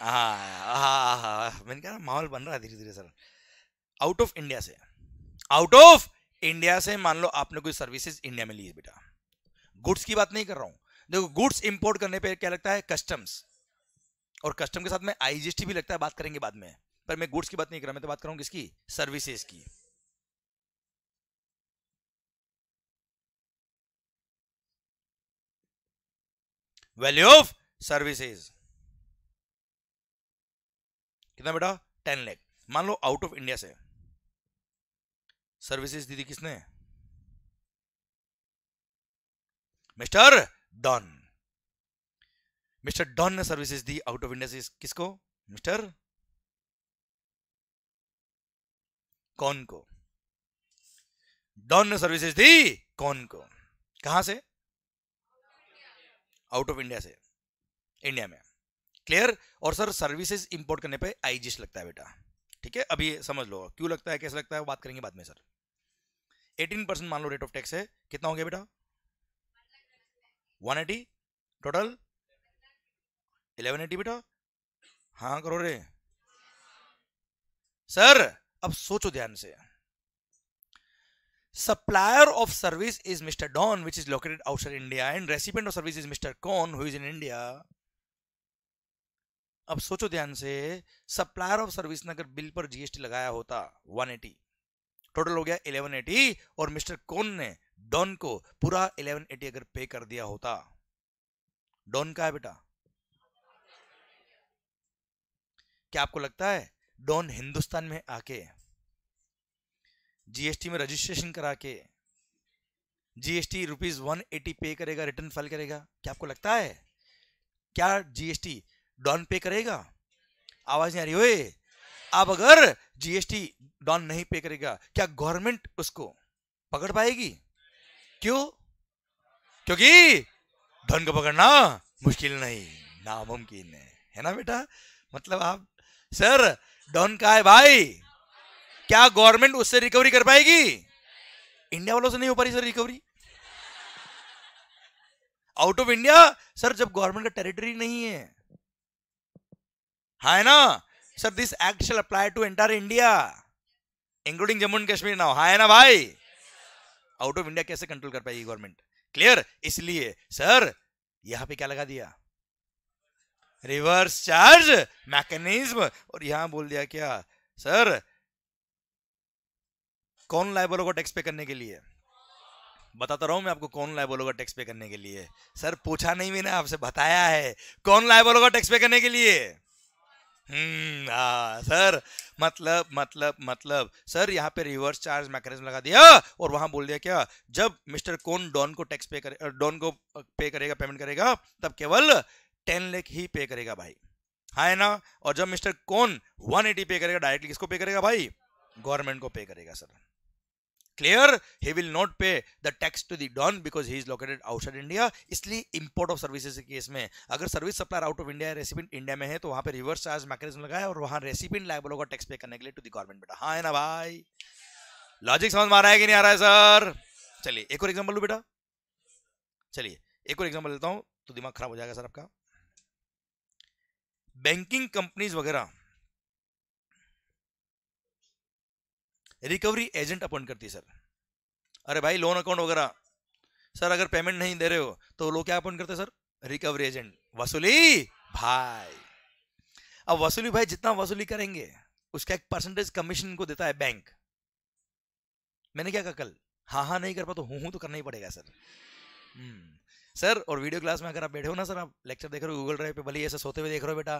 हाँ हाँ हाँ मैंने कहा माहौल बन रहा है धीरे धीरे सर आउट ऑफ इंडिया से आउट ऑफ इंडिया से मान लो आपने कोई सर्विसेज इंडिया में ली है बेटा गुड्स की बात नहीं कर रहा हूं देखो गुड्स इंपोर्ट करने पे क्या लगता है कस्टम्स और कस्टम के साथ में आईजीएसटी भी लगता है बात करेंगे बाद में पर मैं गुड्स की बात नहीं कर रहा मैं तो बात करूं किसकी सर्विसेज की वैल्यू ऑफ सर्विसेज कितना बेटा टेन लैख मान लो आउट ऑफ इंडिया से सर्विसेज दी थी किसने मिस्टर डॉन मिस्टर डॉन ने सर्विसेज दी आउट ऑफ इंडिया से किसको मिस्टर कौन को डॉन ने सर्विसेज दी कौन को कहां से आउट ऑफ इंडिया से इंडिया में क्लियर और सर सर्विसेज इंपोर्ट करने पे आईजीएस लगता है बेटा ठीक है अभी समझ लो क्यों लगता है कैसे लगता है बात करेंगे बाद में सर 18 परसेंट मान लो रेट ऑफ टैक्स है कितना हो गया बेटा 180 टोटल 1180 बेटा हाँ करो रे सर अब सोचो ध्यान से supplier of service is mr don which is located outside india and recipient of service is mr con who is in india अब सोचो ध्यान से सप्लायर ऑफ सर्विस ने अगर बिल पर जीएसटी लगाया होता 180 टोटल हो गया 1180 और मिस्टर कोन ने डॉन को पूरा 1180 अगर पे कर दिया होता डॉन का है बेटा क्या आपको लगता है डॉन हिंदुस्तान में आके जीएसटी में रजिस्ट्रेशन करा के जीएसटी रुपीज वन एटी पे करेगा रिटर्न फाइल करेगा क्या आपको लगता है क्या जीएसटी डॉन पे करेगा आवाज नहीं आ रही ओए अब अगर जीएसटी डॉन नहीं पे करेगा क्या गवर्नमेंट उसको पकड़ पाएगी क्यों क्योंकि धन को पकड़ना मुश्किल नहीं नामुमकिन है है ना बेटा मतलब आप सर डॉन का है भाई क्या गवर्नमेंट उससे रिकवरी कर पाएगी इंडिया वालों से नहीं हो पा रही sir recovery out of India sir जब गवर्नमेंट का टेरिटरी नहीं है है हाँ ना sir this act shall apply to entire India including Jammu and Kashmir now है ना भाई आउट ऑफ इंडिया कैसे कंट्रोल कर पाएगी गवर्नमेंट क्लियर इसलिए सर यहां पे क्या लगा दिया रिवर्स चार्ज मैकेनिज्म और यहां बोल दिया क्या सर कौन लाइबल होगा टैक्स पे करने के लिए बताता रहा हूं मैं आपको कौन लाइबल होगा टैक्स पे करने के लिए सर पूछा नहीं मैंने आपसे बताया है कौन लाइबल होगा टैक्स पे करने के लिए हम्म, सर मतलब मतलब मतलब सर यहाँ पे रिवर्स चार्ज मैकेनिज्म लगा दिया और वहां बोल दिया क्या जब मिस्टर कौन डॉन को टैक्स पे करे डॉन को पे करेगा पेमेंट करेगा तब केवल टेन लेख ही पे करेगा भाई हाँ है ना और जब मिस्टर कौन वन एटी पे करेगा डायरेक्टली किसको पे करेगा भाई गवर्नमेंट को पे करेगा sir clear he will not pay the tax to the don because he is located outside india इसलिए इंपोर्ट ऑफ services केस में अगर service supplier out of India recipient India में है तो वहां पर रिवर्स चार्ज मैकेनिज्म लगाया और वहां रेसिपेंट लाइबल होगा टैक्स पे करने के लिए टू दी गवर्नमेंट बेटा हाँ है ना भाई लॉजिक समझ में आ रहा है कि नहीं आ रहा है सर चलिए एक और एग्जाम्पल लू बेटा चलिए एक और एग्जाम्पल लेता हूं तो दिमाग खराब हो जाएगा सर आपका बैंकिंग कंपनीज वगैरह रिकवरी एजेंट अपॉइंट करती है सर अरे भाई लोन अकाउंट वगैरह सर अगर पेमेंट नहीं दे रहे हो तो लोग क्या अपॉइंट करते हैं सर रिकवरी एजेंट वसूली भाई अब वसूली भाई जितना वसूली करेंगे उसका एक परसेंटेज कमीशन को देता है बैंक मैंने क्या कहा कल हाँ हाँ नहीं कर पा तो हूं हूं तो करना ही पड़ेगा सर सर और वीडियो क्लास में अगर आप बैठे हो ना सर आप लेक्चर देख रहे हो गूगल ड्राइव पे भले ऐसे सोते हुए देख रहे हो बेटा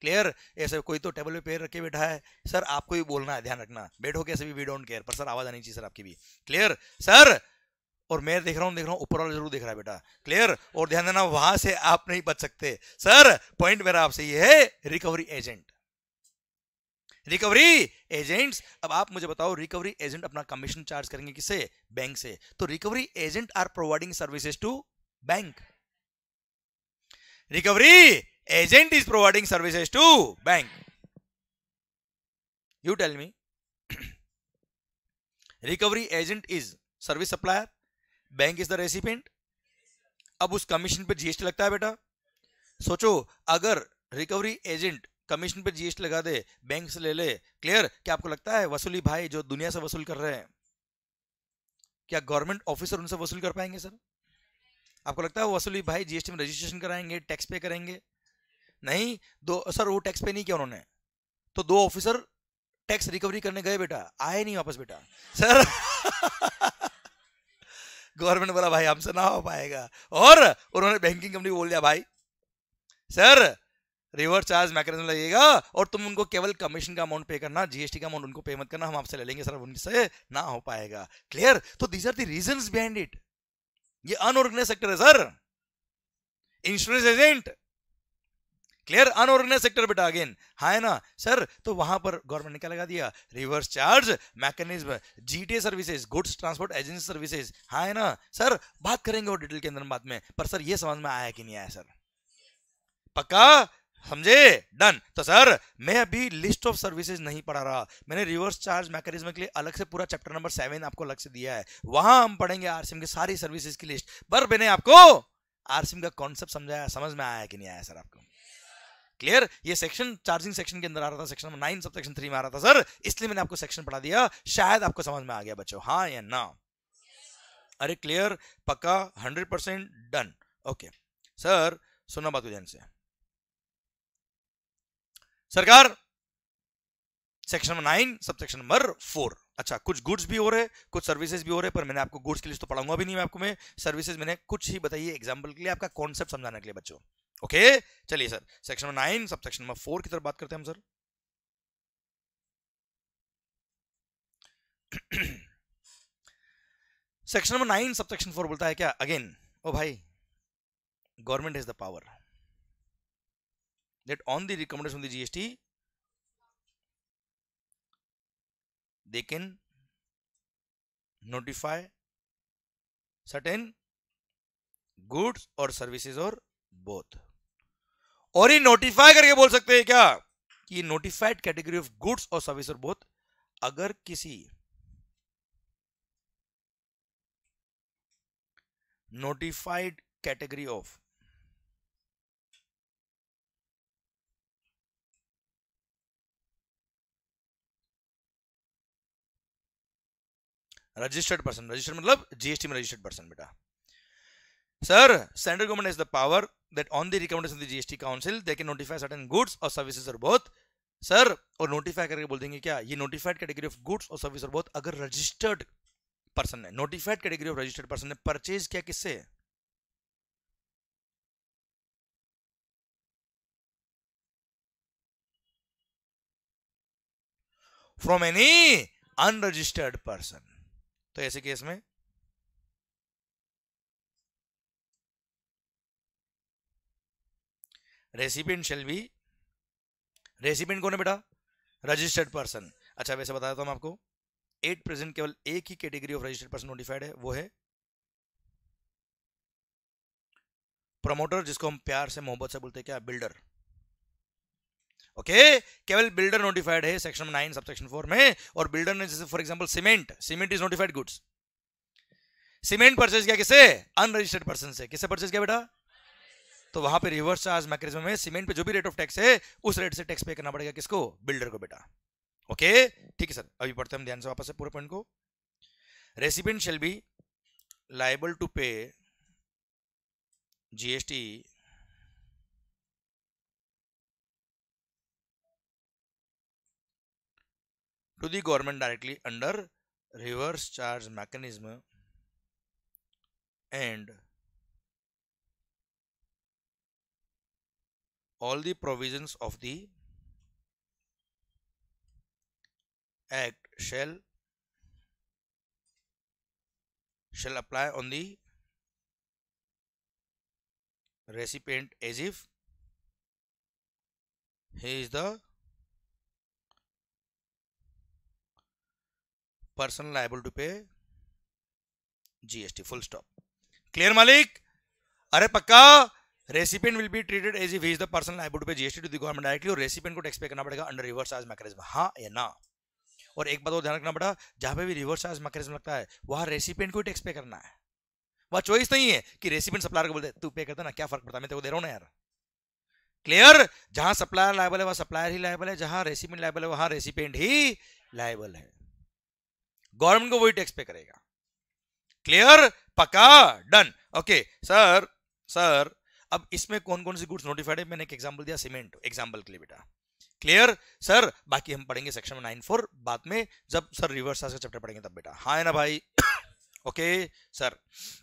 क्लियर ऐसे कोई तो टेबल पे पैर रख के बैठा है सर आपको भी बोलना है ध्यान रखना बैठो कैसे भी वी डोंट केयर पर सर आवाज़ आनी चाहिए सर आपकी भी क्लियर सर और मैं देख रहा हूँ देख रहा हूँ ऊपर वाला जरूर देख रहा है बेटा क्लियर और ध्यान देना वहां से आप नहीं बच सकते सर पॉइंट मेरा आपसे ये है रिकवरी एजेंट रिकवरी एजेंट्स अब आप मुझे बताओ रिकवरी एजेंट अपना कमीशन चार्ज करेंगे किससे बैंक से तो recovery agent are providing services to bank recovery agent is providing services to bank you tell me recovery agent is service supplier bank is the recipient अब उस commission पर GST लगता है बेटा सोचो अगर रिकवरी एजेंट कमीशन पर GST लगा दे बैंक से ले ले क्लियर क्या आपको लगता है वसूली भाई जो दुनिया से वसूल कर रहे हैं क्या गवर्नमेंट ऑफिसर उनसे वसूल कर पाएंगे सर आपको लगता है वसूली भाई जीएसटी में रजिस्ट्रेशन कराएंगे टैक्स पे करेंगे नहीं दो सर वो टैक्स पे नहीं किया उन्होंने तो दो ऑफिसर टैक्स रिकवरी करने गए बेटा आए नहीं वापस बेटा सर गवर्नमेंट बोला भाई हमसे ना हो पाएगा और उन्होंने बैंकिंग कंपनी को बोल दिया भाई सर रिवर्स चार्ज मैकेनिज्म लगेगा और तुम उनको केवल कमीशन का अमाउंट पे करना जीएसटी का अमाउंट उनको पे मत करना हम आपसे ले लेंगे सर उनसे ना हो पाएगा क्लियर तो these are the reason behind it ये अनऑर्गेनाइज सेक्टर है sir insurance agent clear unorganised sector बेटा अगेन हाँ है ना सर तो वहां पर गवर्नमेंट ने क्या लगा दिया reverse charge mechanism GTA services goods transport agency services हाँ है ना सर बात करेंगे और डिटेल के अंदर बाद में पर सर ये समझ में आया कि नहीं आया सर पक्का समझे डन तो सर मैं अभी लिस्ट ऑफ सर्विसेज नहीं पढ़ा रहा मैंने रिवर्स चार्ज मैकेनिज्म के लिए अलग से पूरा चैप्टर नंबर सेवन आपको अलग से दिया है वहां हम पढ़ेंगे आरसीएम की सारी सर्विसेज की लिस्ट पर मैंने आपको आरसीएम का कॉन्सेप्ट समझाया समझ में आया कि नहीं आया सर आपको क्लियर ये सेक्शन चार्जिंग सेक्शन के अंदर आ रहा था सेक्शन नाइन सब सेक्शन थ्री में आ रहा था सर इसलिए मैंने आपको सेक्शन पढ़ा दिया शायद आपको समझ में आ गया बच्चों हाँ या ना अरे क्लियर पक्का hundred percent done okay sir सुनना बात ध्यान से सरकार सेक्शन नंबर नाइन सब सेक्शन नंबर फोर अच्छा कुछ गुड्स भी हो रहे कुछ सर्विसेज भी हो रहे पर मैंने आपको गुड्स की लिस्ट तो पढ़ाऊंगा भी नहीं मैं आपको मैं सर्विसेज मैंने कुछ ही बताइए एग्जाम्पल के लिए आपका कॉन्सेप्ट समझाने के लिए बच्चों ओके चलिए सर सेक्शन नाइन सब सेक्शन नंबर फोर की तरफ बात करते हैं हम सर सेक्शन नंबर नाइन सब सेक्शन फोर बोलता है क्या अगेन ओ भाई government is the power that on the recommendation of the GST they can notify certain goods और सर्विसेज और बोथ और ये नोटिफाई करके बोल सकते हैं क्या कि नोटिफाइड कैटेगरी ऑफ गुड्स और सर्विस और बोथ अगर किसी notified category of registered person registered मतलब जीएसटी में रजिस्टर्ड पर्सन बेटा sir central government is the power that on the recommendation the GST council they can notify certain goods और services और both sir और notify करके बोल देंगे क्या ये नोटिफाइड कैटेगरी ऑफ गुड्स और सर्विस और बोथ अगर रजिस्टर्ड पर्सन ने notified category of registered person ने परचेज किया किससे फ्रॉम एनी अनरजिस्टर्ड पर्सन तो ऐसे केस में रेसिपेंट शेल बी रेसिपेंट कौन है बेटा रजिस्टर्ड पर्सन अच्छा वैसे बताया था हम आपको एट प्रेजेंट केवल एक ही category of registered person notified है वो है प्रमोटर जिसको हम प्यार से मोहब्बत से बोलते हैं क्या बिल्डर ओके केवल बिल्डर नोटिफाइड है सेक्शन नाइन सब सेक्शन फोर में और बिल्डर ने जैसे for example cement cement is notified goods cement purchase किया किसे अनरजिस्टर्ड पर्सन से किसे परचेज किया बेटा तो वहां पे रिवर्स चार्ज मैकेनिज्म में सीमेंट पे जो भी रेट ऑफ टैक्स है उस रेट से टैक्स पे करना पड़ेगा किसको बिल्डर को बेटा ओके ठीक है सर अभी पढ़ते हम ध्यान से वापस से पूरे पॉइंट को recipient shall be liable to pay GST to the government directly under reverse charge mechanism and all the provisions of the act shall shall apply on the recipient as if he is the person liable to pay GST. Full stop. Clear, Malik? अरे पक्का recipient will be treated as if is the person liable to pay GST to the government directly और recipient को tax pay करना पड़ेगा under reverse charge mechanism हाँ या ना और एक बात और ध्यान रखना पड़ा जहां पे भी रिवर्स चार्ज मैकेनिज्म लगता है वहां रेसिपेंट को ही टैक्स पे करना है वहां चॉइस नहीं है कि रेसिपेंट सप्लायर को बोलते तू पे करता ना क्या फर्क पड़ता है मैं तेरे को दे रहा हूँ ना यार क्लियर जहां सप्लायर लाइबल है वहां सप्लायर ही लाइबल है जहां रेसिपेंट लाइबल है वहां रेसिपेंट ही लाइबल है गवर्नमेंट को वही टैक्स पे करेगा क्लियर पक्का डन ओके सर सर अब इसमें कौन कौन सी गुड्स नोटिफाइड है मैंने एक एग्जांपल दिया सीमेंट एग्जांपल के लिए बेटा क्लियर सर बाकी हम पढ़ेंगे सेक्शन नाइन फोर बाद में जब सर रिवर्स का चैप्टर पढ़ेंगे तब बेटा हाँ है ना भाई ओके सर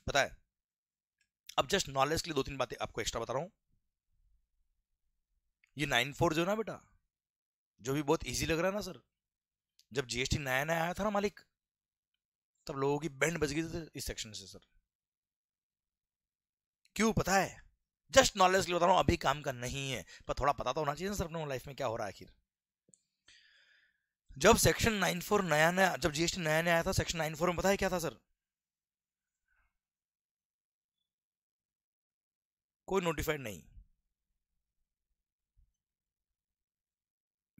पता है अब जस्ट नॉलेज के लिए दो तीन बातें आपको एक्स्ट्रा बता रहा हूं ये नाइन फोर जो ना बेटा जो भी बहुत ईजी लग रहा है ना सर जब जीएसटी नया नया आया था ना मालिक तब लोगों की बैंड बज गई थी इस सेक्शन से सर क्यों पता है जस्ट नॉलेज के लिए बता रहा हूँ अभी काम का नहीं है पर थोड़ा पता तो होना चाहिए ना सर अपने लाइफ में क्या हो रहा है आखिर जब सेक्शन 94 नया नया जब जीएसटी नया नया आया था सेक्शन 94 में पता है क्या था सर कोई नोटिफाइड नहीं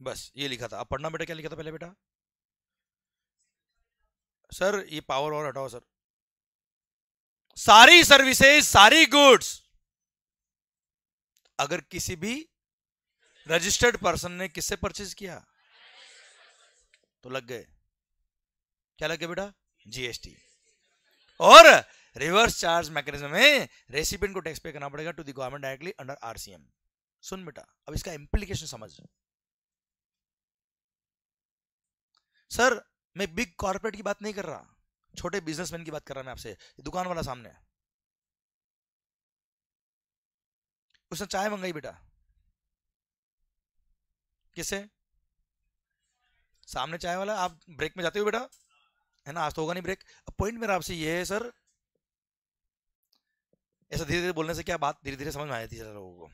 बस ये लिखा था अब पढ़ना बेटा क्या लिखा था पहले बेटा सर ये पावर और हटाओ सर सारी सर्विसेज सारी गुड्स अगर किसी भी रजिस्टर्ड पर्सन ने किससे परचेज किया तो लग गए क्या लग गए बेटा जीएसटी और रिवर्स चार्ज मैकेनिज्म में रेसिपेंट को टैक्स पे करना पड़ेगा to the government directly under RCM सुन बेटा अब इसका इंप्लीकेशन समझ सर मैं बिग कॉर्पोरेट की बात नहीं कर रहा छोटे बिजनेसमैन की बात कर रहा मैं आपसे दुकान वाला सामने उसने चाय मंगाई बेटा किसे सामने चाय वाला आप ब्रेक में जाते हो बेटा है ना आज तो होगा नहीं ब्रेक पॉइंट मेरा आपसे ये है सर ऐसा धीरे धीरे बोलने से क्या बात धीरे धीरे समझ में आ जाती है लोगों को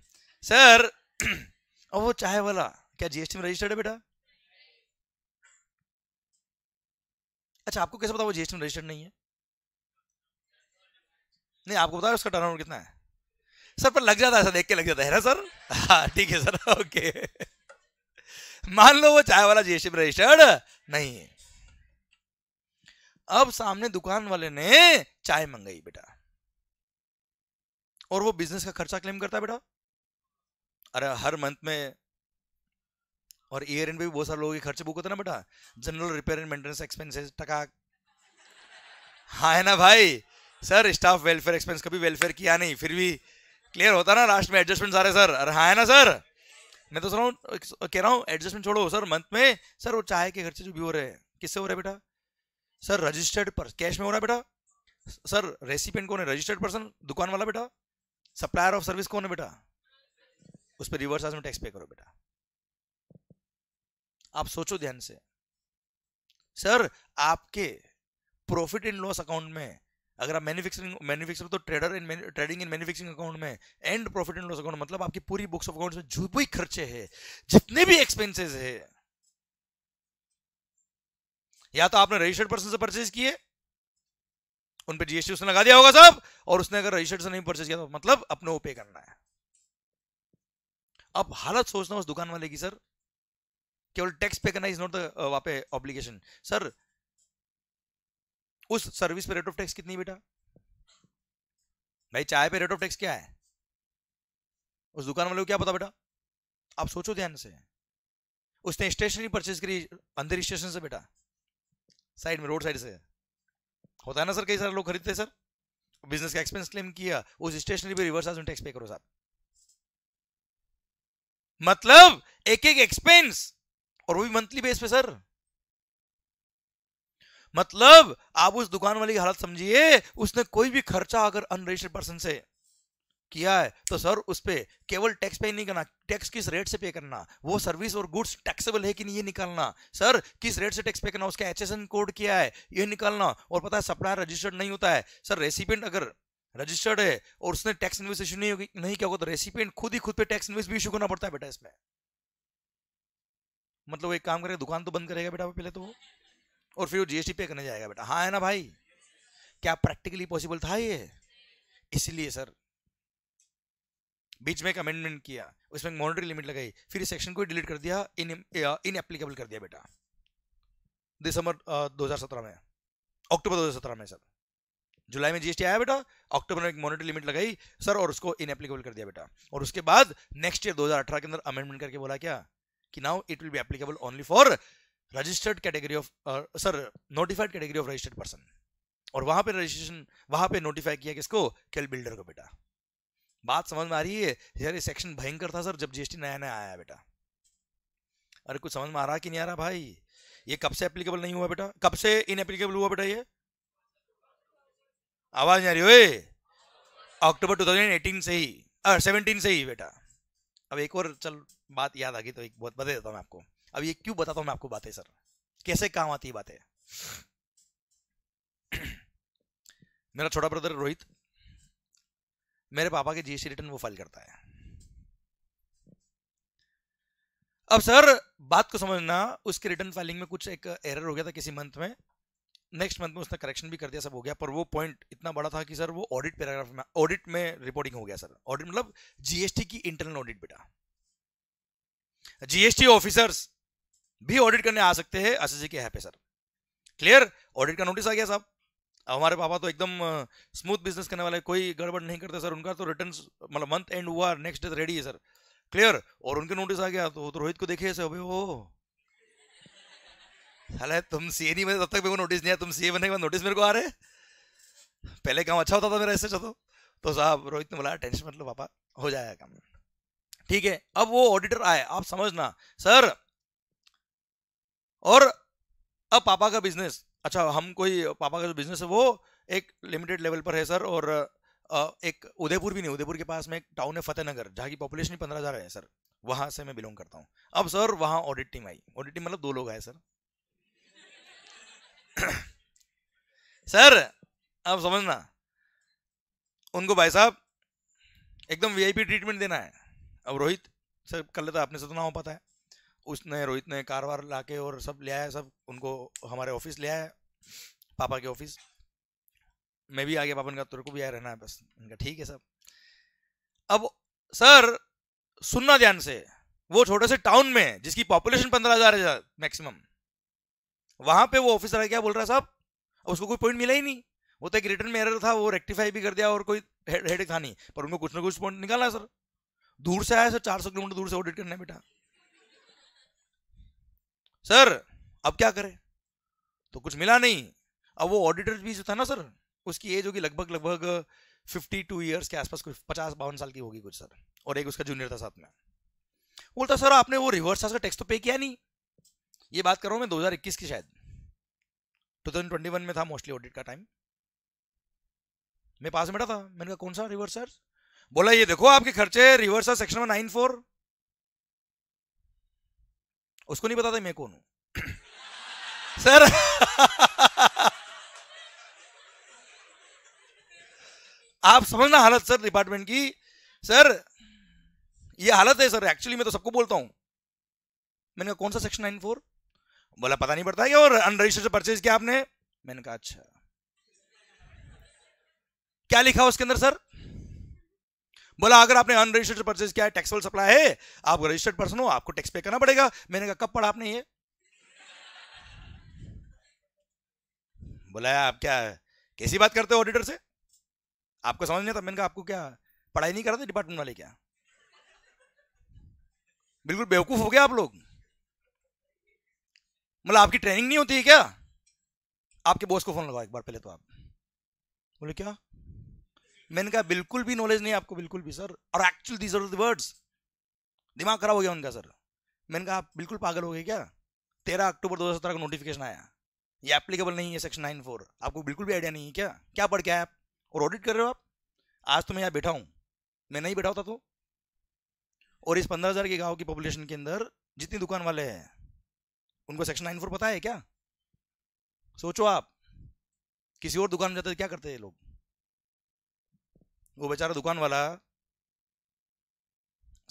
सर अब वो चाय वाला क्या जीएसटी में रजिस्टर्ड है बेटा अच्छा आपको कैसे पता वो जीएसटी में रजिस्टर्ड नहीं है नहीं आपको बता उसका टर्न कितना है सर पर लग जाता है देख के लग जाता है ना सर हाँ ठीक है सर ओके मान लो वो चाय वाला जीएसटी में रजिस्टर्ड नहीं है अब सामने दुकान वाले ने चाय मंगाई बेटा और वो बिजनेस का खर्चा क्लेम करता है बेटा अरे हर मंथ में और एयर एंड पे भी बहुत सारे लोगों के खर्चे बुक होते ना बेटा general repair and maintenance expenses टका हाँ है ना भाई सर स्टाफ वेलफेयर एक्सपेंस कभी वेलफेयर किया नहीं फिर भी क्लियर होता ना लास्ट में एडजस्टमेंट सारे सर अरे हाँ है ना सर मैं तो सर हूँ कह रहा हूँ एडजस्टमेंट छोड़ो सर मंथ में सर वो चाय के खर्चे जो भी हो रहे हैं किससे हो रहे हैं बेटा सर रजिस्टर्ड पर कैश में हो रहा है बेटा सर रेसिपेंट कौन है रजिस्टर्ड पर्सन दुकान वाला बेटा सप्लायर ऑफ सर्विस कौन है बेटा उस पर रिवर्स आज में टैक्स पे करो बेटा आप सोचो ध्यान से सर आपके प्रॉफिट एंड लॉस अकाउंट में अगर आप मैन्युफैक्चरिंग मैन्युफैक्चरर तो trader in trading in manufacturing account में and profit and loss account मतलब आपकी पूरी बुक्स ऑफ अकाउंट में जो भी खर्चे है जितने भी एक्सपेंसेस है या तो आपने रजिस्टर्ड पर्सन से परचेज किए उन पे जीएसटी उसने लगा दिया होगा सब और उसने अगर रजिस्टर्ड से नहीं परचेज किया तो मतलब अपने वो पे करना है अब हालत सोचना उस दुकान वाले की सर केवल टैक्स पे करना is not the pay obligation sir उस सर्विस पे रेट ऑफ टैक्स कितनी बेटा भाई चाय पे रेट ऑफ टैक्स क्या है उस दुकान वाले को क्या पता बेटा आप सोचो ध्यान से उसने स्टेशनरी परचेज करी अंदर स्टेशन से बेटा साइड में रोड साइड से होता है ना सर कई सारे लोग खरीदते सर बिजनेस का एक्सपेंस क्लेम किया उस स्टेशनरी पे रिवर्स टैक्स पे करो साहब मतलब एक एक एक्सपेंस और वो भी मंथली बेस पे सर मतलब आप उस दुकान वाले की हालत समझिए उसने कोई भी खर्चा अगर अनरजिस्टर्ड पर्सन से किया है तो सर उस पर केवल टैक्स पे नहीं करना टैक्स किस रेट से पे करना वो सर्विस और गुड्स टैक्सेबल है कि नहीं ये निकालना सर किस रेट से टैक्स पे करना उसका एच कोड किया है ये निकालना और पता है सप्लायर रजिस्टर्ड नहीं होता है सर रेसिपेंट अगर रजिस्टर्ड है और उसने टैक्स इन्वेस्ट इशू नहीं होगी नहीं क्या होगा तो रेसिपेंट खुद ही खुद पे टैक्स इन्वेस्ट भी इशू करना पड़ता है बेटा इसमें मतलब एक काम करेगा दुकान तो बंद करेगा बेटा पहले तो वो और फिर वो जीएसटी पे करने जाएगा बेटा हाँ है ना भाई क्या प्रैक्टिकली पॉसिबल था ये इसलिए सर बीच में एक अमेंडमेंट किया उसमें मॉनिटरी लिमिट लगाई फिर इस सेक्शन को डिलीट कर दिया इन इन एप्लीकेबल कर दिया बेटा दिसंबर दो में अक्टूबर दो में सर जुलाई में जीएसटी आया बेटा अक्टूबर में एक मॉनिटरी लिमिट लगाई सर और उसको एप्लीकेबल कर दिया बेटा और उसके बाद नेक्स्ट ईयर 2018 के अंदर अमेंडमेंट करके बोला क्या कि now it will be applicable only for registered category of sir notified category of registered person और वहां पे रजिस्ट्रेशन वहां पे नोटिफाई किया किसको केल बिल्डर को बेटा बात समझ में आ रही है यार ये सेक्शन भयंकर था सर जब जीएसटी नया नया आया बेटा अरे कुछ समझ में आ रहा कि नहीं आ रहा भाई ये कब से एप्लीकेबल नहीं हुआ बेटा कब से इन एप्लीकेबल हुआ बेटा ये आवाज नहीं आ रही हो अक्टूबर 2018 से ही सेवनटीन से ही बेटा अब एक और चल बात याद आ गई तो एक बहुत बता देता हूँ आपको अब ये क्यों बताता हूँ मैं आपको बातें सर कैसे काम आती है बातें मेरा छोटा ब्रदर रोहित मेरे पापा के जीएसटी रिटर्न वो फाइल करता है अब सर बात को समझना उसके रिटर्न फाइलिंग में कुछ एक एरर हो गया था किसी मंथ में नेक्स्ट मंथ में उसने करेक्शन भी कर दिया सब हो गया पर वो पॉइंट इतना बड़ा था कि सर वो ऑडिट पैराग्राफ में ऑडिट में रिपोर्टिंग हो गया सर ऑडिट मतलब जीएसटी की इंटरनल ऑडिट बेटा जीएसटी ऑफिसर्स भी ऑडिट करने आ सकते हैं जी के है पे सर क्लियर ऑडिट का नोटिस आ गया साहब हमारे पापा तो एकदम स्मूथ बिजनेस करने वाले कोई गड़बड़ नहीं करते सर उनका तो रिटर्न मतलब मंथ एंड हुआ नेक्स्ट डे रेडी है सर क्लियर और उनके नोटिस आ गया तो, तो रोहित को देखे सर अभी वो अरे तुम सीए नहीं बने तब तक मेरे को नोटिस नहीं आया तुम सीए बने का नोटिस मेरे को आ रहे पहले काम अच्छा होता था मेरा ऐसे चलो तो साहब रोहित ने बोला टेंशन मतलब पापा हो जाएगा काम ठीक है अब वो ऑडिटर आए आप समझना सर और अब पापा का बिजनेस अच्छा हम कोई पापा का जो बिजनेस है वो एक लिमिटेड लेवल पर है सर और एक उदयपुर भी नहीं उदयपुर के पास में एक टाउन है फतेहनगर जहाँ की पॉपुलेशन पंद्रह हज़ार है सर वहाँ से मैं बिलोंग करता हूँ अब सर वहाँ ऑडिट टीम आई ऑडिट टीम मतलब दो लोग आए सर सर आप समझना उनको भाई साहब एकदम वीआईपी ट्रीटमेंट देना है अब रोहित सर कर लेता तो आपने से तो ना हो पाता है उसने रोहित ने कार वार ला और सब ले आया सब उनको हमारे ऑफिस ले आया पापा के ऑफिस मैं भी आ गया पापा ने कहा को भी आया रहना है बस उनका ठीक है सब अब सर सुनना ध्यान से वो छोटे से टाउन में जिसकी पॉपुलेशन पंद्रह हजार है मैक्सिमम वहां पे वो ऑफिसर है क्या बोल रहा है साहब उसको कोई पॉइंट मिला ही नहीं वो तो एक रिटर्न में एरर था वो रेक्टिफाई भी कर दिया और कोई हेड था नहीं पर उनको कुछ ना कुछ पॉइंट निकाला सर दूर से आया सर चार सौ किलोमीटर दूर से ऑडिट करने बेटा सर अब क्या करें तो कुछ मिला नहीं अब वो ऑडिटर भी जो था ना सर उसकी एज होगी लगभग लगभग फिफ्टी टू ईयर्स के आसपास कुछ पचास बावन साल की होगी कुछ सर और एक उसका जूनियर था साथ में बोलता सर आपने वो रिवर्स चार्ज का टैक्स तो पे किया नहीं ये बात कर रहा हूं मैं 2021 की शायद 2021 में था मोस्टली ऑडिट का टाइम मैं पास बैठा था मैंने कहा कौन सा रिवर्सर बोला ये देखो आपके खर्चे रिवर्सर सेक्शन में नाइन फोर उसको नहीं पता था मैं कौन हूं सर आप समझना हालत सर डिपार्टमेंट की सर ये हालत है सर एक्चुअली मैं तो सबको बोलता हूं मैंने कहा कौन सा सेक्शन नाइन फोर बोला पता नहीं पड़ता है और अनरजिस्टर्ड परचेज किया आपने मैंने कहा अच्छा क्या लिखा उसके अंदर सर बोला अगर आपने अनरजिस्टर्ड परचेज किया है टैक्सेबल सप्लाई है आप रजिस्टर्ड पर्सन हो आपको टैक्स पे करना पड़ेगा मैंने कहा कब पढ़ा आपने ये बोला आप क्या कैसी बात करते हो ऑडिटर से आपको समझ नहीं आता मैंने कहा आपको क्या पढ़ाई नहीं करते डिपार्टमेंट वाले क्या बिल्कुल बेवकूफ हो गया आप लोग मतलब आपकी ट्रेनिंग नहीं होती है क्या आपके बॉस को फोन लगाओ एक बार पहले तो आप बोले क्या मैंने कहा बिल्कुल भी नॉलेज नहीं आपको बिल्कुल भी सर और actual these are the words दिमाग खराब हो गया उनका सर मैंने कहा आप बिल्कुल पागल हो गए क्या तेरह अक्टूबर दो का नोटिफिकेशन आया ये एप्लीकेबल नहीं है सेक्शन नाइन फोर आपको बिल्कुल भी आइडिया नहीं है क्या क्या पढ़ के आए आप और ऑडिट कर रहे हो आप आज तो मैं यहाँ बैठा हूँ मैं नहीं बैठा होता तो और इस पंद्रह हज़ार के गाँव की पॉपुलेशन के अंदर जितनी दुकान वाले हैं उनको सेक्शन नाइन फोर पता है क्या सोचो आप किसी और दुकान में जाते तो क्या करते हैं लोग वो बेचारा दुकान वाला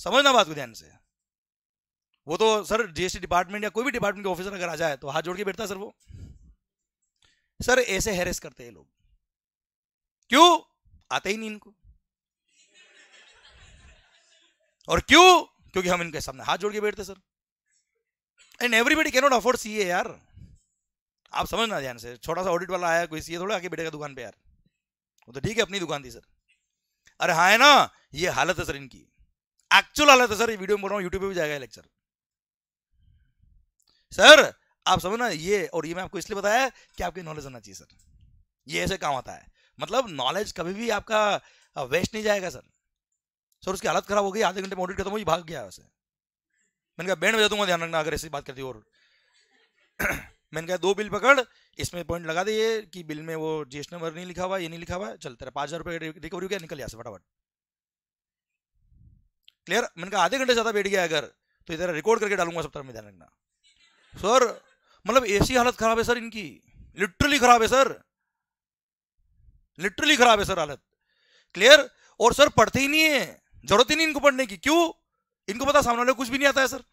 समझना बात को ध्यान से वो तो सर जीएसटी डिपार्टमेंट या कोई भी डिपार्टमेंट के ऑफिसर अगर आ जाए तो हाथ जोड़ के बैठता सर वो सर ऐसे हैरेस करते हैं लोग क्यों आते ही नहीं इनको और क्यों क्योंकि हम इनके सामने हाथ जोड़ के बैठते sir and everybody cannot afford सी यार आप समझना ध्यान से छोटा सा ऑडिट वाला आया कोई सीए थोड़ा आके का दुकान पे यार वो तो ठीक है अपनी दुकान थी सर अरे हाँ है ना ये हालत है सर इनकी एक्चुअल हालत है सर ये वीडियो में बोल रहा हूँ यूट्यूब पे भी जाएगा लेक्चर सर आप समझना ये और ये मैं आपको इसलिए बताया कि आपकी नॉलेज होना चाहिए सर ये ऐसे काम आता है मतलब नॉलेज कभी भी आपका वेस्ट नहीं जाएगा सर सर उसकी हालत खराब हो गई आधे घंटे में ऑडिट खत्म हो भाग गया वैसे मैंने कहा बैंड बजा दूंगा ध्यान रखना अगर ऐसी बात करती और मैंने कहा दो बिल पकड़ इसमें पॉइंट लगा दिए कि बिल में वो एस नंबर नहीं लिखा हुआ ये नहीं लिखा हुआ चल तेरा पाँच हज़ार रुपये रिकवरी हो गया निकल यहाँ से फटाफट क्लियर मैंने कहा आधे घंटे ज़्यादा बैठ गया अगर तो इधर रिकॉर्ड करके डालूंगा सब तरफ में ध्यान रखना सर मतलब ऐसी हालत खराब है सर इनकी लिटरली खराब है सर लिटरली खराब है सर हालत क्लियर और सर पढ़ते ही नहीं है जरूरत ही नहीं इनको पढ़ने की क्यों इनको पता सामने वाले कुछ भी नहीं आता है सर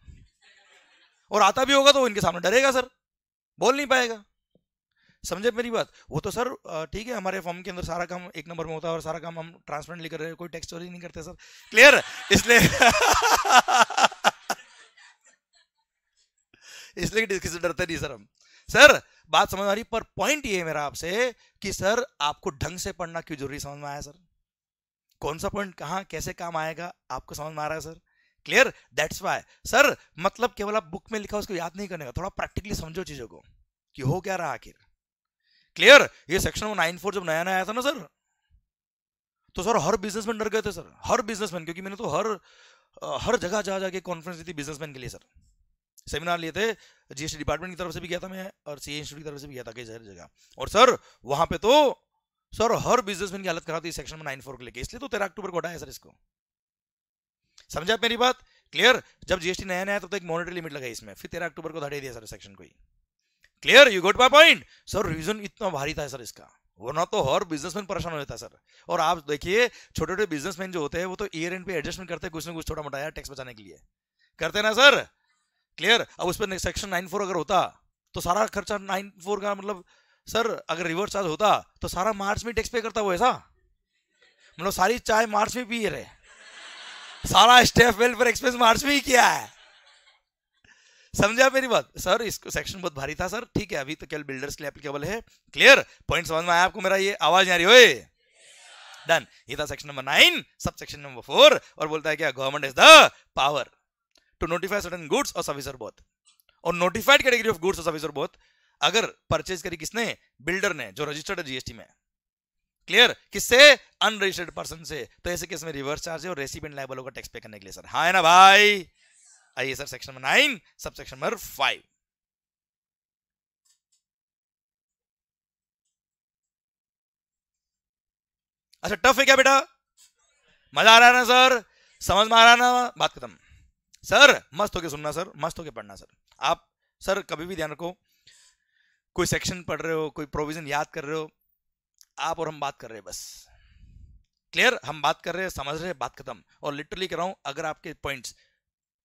और आता भी होगा तो इनके सामने डरेगा सर बोल नहीं पाएगा समझे मेरी बात वो तो सर ठीक है हमारे फॉर्म के अंदर सारा काम एक नंबर में होता है और सारा काम हम ट्रांसपेरेंट लेकर रहे कोई टैक्स चोरी नहीं करते सर क्लियर इसलिए इसलिए किसी डरते नहीं सर हम सर बात समझ आ रही पर पॉइंट ये है मेरा आपसे कि सर आपको ढंग से पढ़ना क्यों जरूरी समझ में आया सर कौन सा पॉइंट कहाँ कैसे काम आएगा आपको समझ में आ रहा है sir clear that's why sir मतलब केवल आप बुक में लिखा उसको याद नहीं करने का थोड़ा प्रैक्टिकली समझो चीजों को कि हो क्या रहा आखिर क्लियर ये सेक्शन नाइन फोर जब नया नया आया था ना सर तो सर हर बिजनेसमैन डर गए थे सर हर बिजनेसमैन क्योंकि मैंने तो हर हर जगह जा जाके कॉन्फ्रेंस दी थी बिजनेसमैन के लिए सर सेमिनार लिए थे जीएसटी डिपार्टमेंट की तरफ से भी गया था मैं और सी इंस्टीट्यूट की तरफ से भी गया था कई सारी जगह और सर वहां पे तो सर हर बिजनेसमैन की हालत खराब थी सेक्शन में नाइन फोर को लेकर इसलिए तो तेरह अक्टूबर को हटाया सर इसको समझा मेरी बात क्लियर जब जीएसटी नया नया तो, तो एक मॉनिटरी लिमिट लगाई इसमें फिर तेरह अक्टूबर को धड़े दिया सर सेक्शन को ही clear you got my point sir reason इतना भारी था सर इसका वरना तो हर बिजनेसमैन परेशान हो जाता है सर और आप देखिए छोटे छोटे बिजनेसमैन जो होते हैं वो तो ईयर एंड पे एडजस्टमेंट करते हैं कुछ ना कुछ छोटा मोटा टैक्स बचाने के लिए करते ना सर क्लियर अब उस पर सेक्शन नाइन फोर अगर होता तो सारा खर्चा नाइन फोर का मतलब सर अगर रिवर्स चार्ज होता तो सारा मार्च में टैक्स पे करता वो ऐसा मतलब सारी चाय मार्च में पी रहे सारा स्टेफ वेलफेयर एक्सप्रेस मार्च में ही किया है समझा मेरी बात सर इसको सेक्शन बहुत भारी था सर ठीक है अभी तो कल बिल्डर्स के लिए एप्लीकेबल है क्लियर पॉइंट समझ में आया आपको मेरा ये आवाज आ रही हो डन ये था सेक्शन नंबर नाइन सब सेक्शन नंबर फोर और बोलता है क्या government is the power to notify certain goods और सर्विस और बोथ और नोटिफाइड कैटेगरी ऑफ गुड्स और सर्विस और बोथ अगर परचेज करी किसने बिल्डर ने जो रजिस्टर्ड है जीएसटी में क्लियर किससे अनरजिस्टर्ड पर्सन से तो ऐसे केस में रिवर्स चार्ज है और रेसिपेंट लाइबल होगा टैक्स पे करने के लिए सर हाँ है ना भाई आइए सर सेक्शन नंबर नाइन सब सेक्शन नंबर फाइव अच्छा टफ है क्या बेटा मजा आ रहा है ना सर समझ में आ रहा है ना बात खत्म सर मस्त होके सुनना सर मस्त होके पढ़ना सर आप सर कभी भी ध्यान रखो कोई सेक्शन पढ़ रहे हो कोई प्रोविजन याद कर रहे हो आप और हम बात कर रहे हैं बस क्लियर हम बात कर रहे हैं समझ रहे हैं बात खत्म और लिटरली कह रहा हूं अगर आपके पॉइंट्स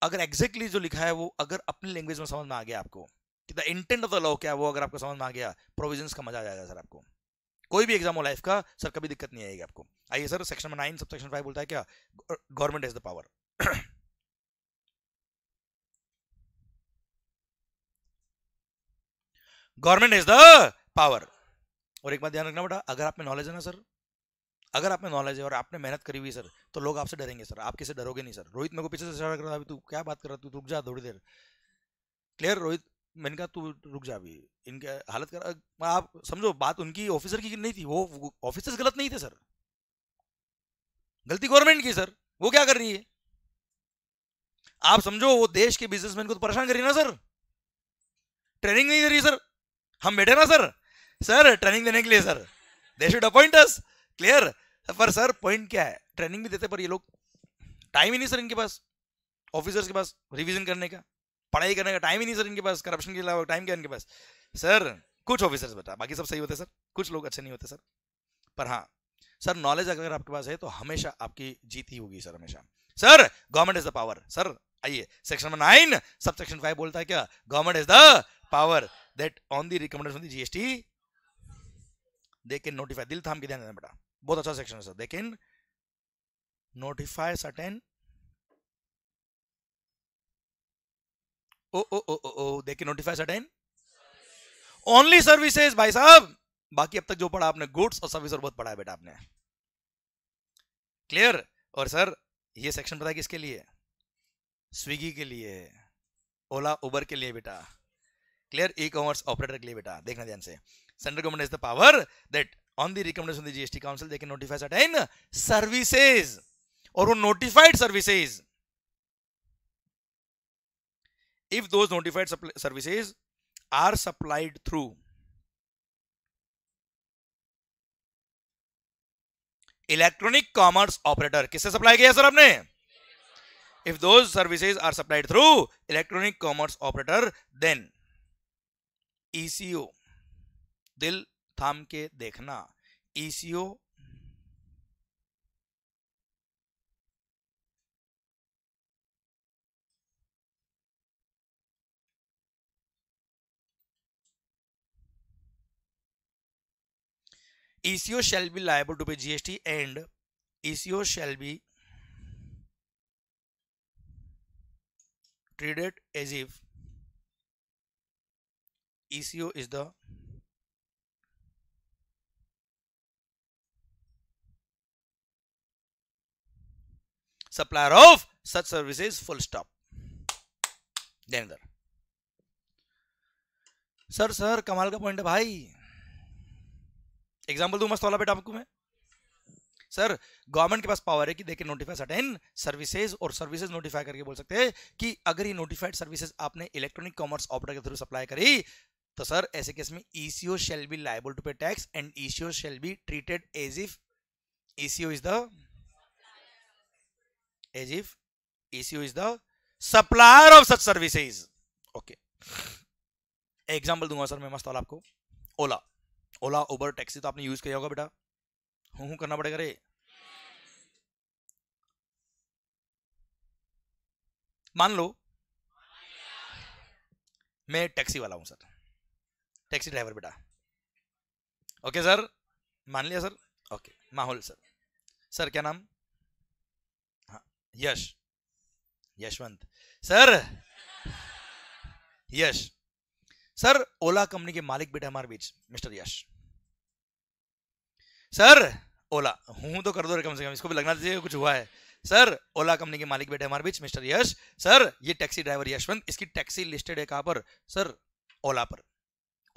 अगर एग्जैक्टली exactly जो लिखा है वो अगर अपनी लैंग्वेज में समझ में आ गया आपको कि the intent of the law क्या है वो अगर आपको समझ में आ गया प्रोविजन का मजा आ जाएगा सर आपको कोई भी एग्जाम हो लाइफ का सर कभी दिक्कत नहीं आएगी आपको आइए सर सेक्शन नाइन सब सेक्शन फाइव बोलता है क्या government is the power government is the power और एक बात ध्यान रखना बेटा अगर आप में नॉलेज है ना सर अगर आप में नॉलेज है और आपने मेहनत करी हुई सर तो लोग आपसे डरेंगे सर आप किसे डरोगे नहीं सर रोहित मेरे को पीछे से कर रहा अभी तू क्या बात कर रहा तू रुक जा थोड़ी देर क्लियर रोहित मैंने कहा तू रुक जा अभी इनके हालत कर आप समझो बात उनकी ऑफिसर की नहीं थी वो ऑफिसर्स गलत नहीं थे सर गलती गवर्नमेंट की सर वो क्या कर रही है आप समझो वो देश के बिजनेसमैन को तो परेशान करिए ना सर ट्रेनिंग नहीं दे रही सर हम बैठे ना सर सर ट्रेनिंग देने के लिए sir they should appoint us clear पर सर पॉइंट क्या है ट्रेनिंग भी देते पर ये लोग टाइम ही नहीं सर इनके पास ऑफिसर्स के पास रिवीजन करने का पढ़ाई करने का टाइम ही नहीं सर इनके पास करप्शन के अलावा टाइम क्या इनके पास सर कुछ ऑफिसर्स बता बाकी सब सही होते सर कुछ लोग अच्छे नहीं होते सर पर हाँ सर नॉलेज अगर आपके पास है तो हमेशा आपकी जीत ही होगी सर हमेशा sir government is the power sir आइए सेक्शन नंबर नाइन सब सेक्शन फाइव बोलता है क्या government is the power that on the recommendation GST they can notify दिल थाम के ध्यान देना बेटा बहुत अच्छा सेक्शन है sir they can notify certain ओ ओ ओ ओ ओ they can notify certain only services भाई साहब बाकी अब तक जो पढ़ा आपने गुड्स और सर्विस और बहुत पढ़ा है बेटा आपने क्लियर और सर ये सेक्शन पता है किसके लिए स्विगी के लिए ओला उबर के लिए बेटा क्लियर ई कॉमर्स ऑपरेटर के लिए बेटा देखना ध्यान से Central government has the power that on the recommendation of the GST Council, they can notify certain services or notified services. If those notified services are supplied through electronic commerce operator किससे supply किया sir आपने if those services are supplied through electronic commerce operator then ECO दिल थाम के देखना ECO ECO shall be liable to pay GST and ECO shall be treated as if ECO is the supplier of such services full stop then sir sir कमाल का point है भाई example दू मस्त वाला बेटा आपको मैं सर गवर्नमेंट के पास पावर है कि देखे के नोटिफाई सर्टेन सर्विसेज और सर्विसेज नोटिफाई करके बोल सकते हैं कि अगर ये नोटिफाइड सर्विसेज आपने इलेक्ट्रॉनिक कॉमर्स ऑपरेटर के थ्रू सप्लाई करी तो सर ऐसे केस में ECO shall be liable to pay tax and ECO shall be treated as if ECO is the as if ECU is the supplier of such services okay example दूंगा sir मैं मस्त वाला आपको ओला Ola Uber taxi तो आपने use किया होगा बेटा हूँ हूँ करना पड़ेगा रे मान लो मैं टैक्सी वाला हूं सर टैक्सी ड्राइवर बेटा ओके सर मान लिया सर ओके माहौल सर सर क्या नाम Yash Yashwant sir Yash sir Ola company के मालिक बेटे हमारे बीच मिस्टर यश सर ओला हूं तो कर दो कम से कम इसको भी लगना चाहिए कुछ हुआ है सर ओला कंपनी के मालिक बेटे हमारे बीच मिस्टर यश सर ये टैक्सी ड्राइवर यशवंत इसकी टैक्सी लिस्टेड है कहां पर सर ओला पर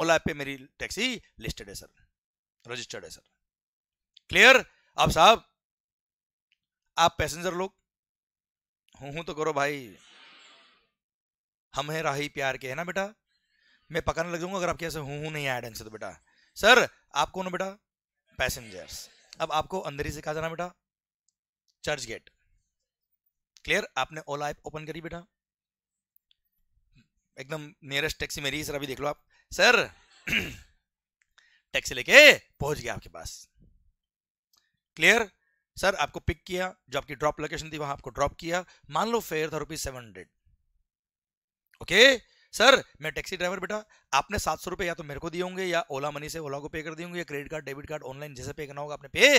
ओला पे मेरी टैक्सी लिस्टेड है सर रजिस्टर्ड है सर क्लियर आप साहब आप पैसेंजर लोग हूं तो करो भाई हम है राही प्यार के है ना बेटा मैं पकाने लग जाऊंगा अगर आपके ऐसे हूं हूं नहीं आया ढंग से तो बेटा सर आप कौन हो बेटा पैसेंजर्स अब आपको अंदर ही से कहा जाना बेटा चर्च गेट क्लियर आपने ओला ऐप ओपन करी बेटा एकदम नियरेस्ट टैक्सी मेरी सर अभी देख लो आप सर टैक्सी लेके पहुंच गया आपके पास क्लियर सर आपको पिक किया जो आपकी ड्रॉप लोकेशन थी वहां आपको ड्रॉप किया मान लो फेयर था rupees seven hundred okay sir मैं टैक्सी ड्राइवर बेटा आपने सात सौ रुपये या तो मेरे को दिए होंगे या ओला मनी से ओला को पे कर दिए होंगे या credit card debit card online जैसे पे करना होगा आपने पे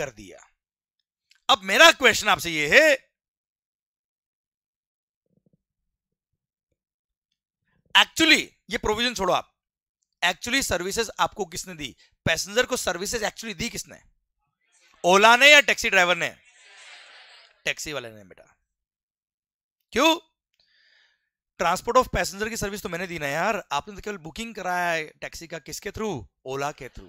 कर दिया अब मेरा क्वेश्चन आपसे ये है एक्चुअली ये प्रोविजन छोड़ो आप एक्चुअली सर्विसेज आपको किसने दी पैसेंजर को सर्विसेज एक्चुअली दी किसने ओला ने या टैक्सी ड्राइवर ने टैक्सी वाले ने बेटा क्यों ट्रांसपोर्ट ऑफ पैसेंजर की सर्विस तो मैंने दी ना यार आपने तो केवल बुकिंग कराया है टैक्सी का किसके थ्रू ओला के through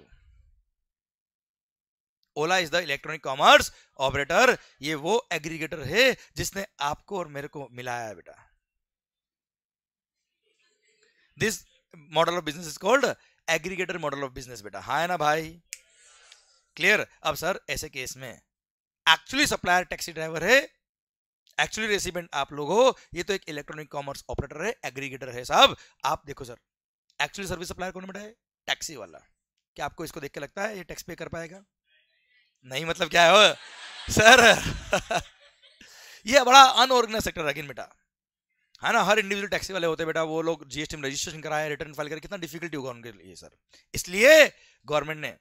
Ola is the electronic commerce operator ये वो एग्रीगेटर है जिसने आपको और मेरे को मिलाया है बेटा this model of business is called aggregator model of business बेटा हाँ ना भाई क्लियर अब सर ऐसे केस में एक्चुअली सप्लायर टैक्सी ड्राइवर है एक्चुअली रेसिपेंट आप लोग हो ये तो एक इलेक्ट्रॉनिक कॉमर्स ऑपरेटर है एग्रीगेटर है साहब आप देखो सर एक्चुअली सर्विस सप्लायर कौन बैठा है टैक्सी वाला क्या आपको इसको देख के लगता है ये टैक्स पे कर पाएगा नहीं मतलब क्या है सर ये बड़ा अनऑर्गेनाइज सेक्टर है बेटा है ना हर इंडिविजुअल टैक्सी वाले होते बेटा वो लोग जीएसटी में रजिस्ट्रेशन कराए रिटर्न फाइल कर कितना डिफिकल्टी होगा उनके लिए सर इसलिए गवर्नमेंट ने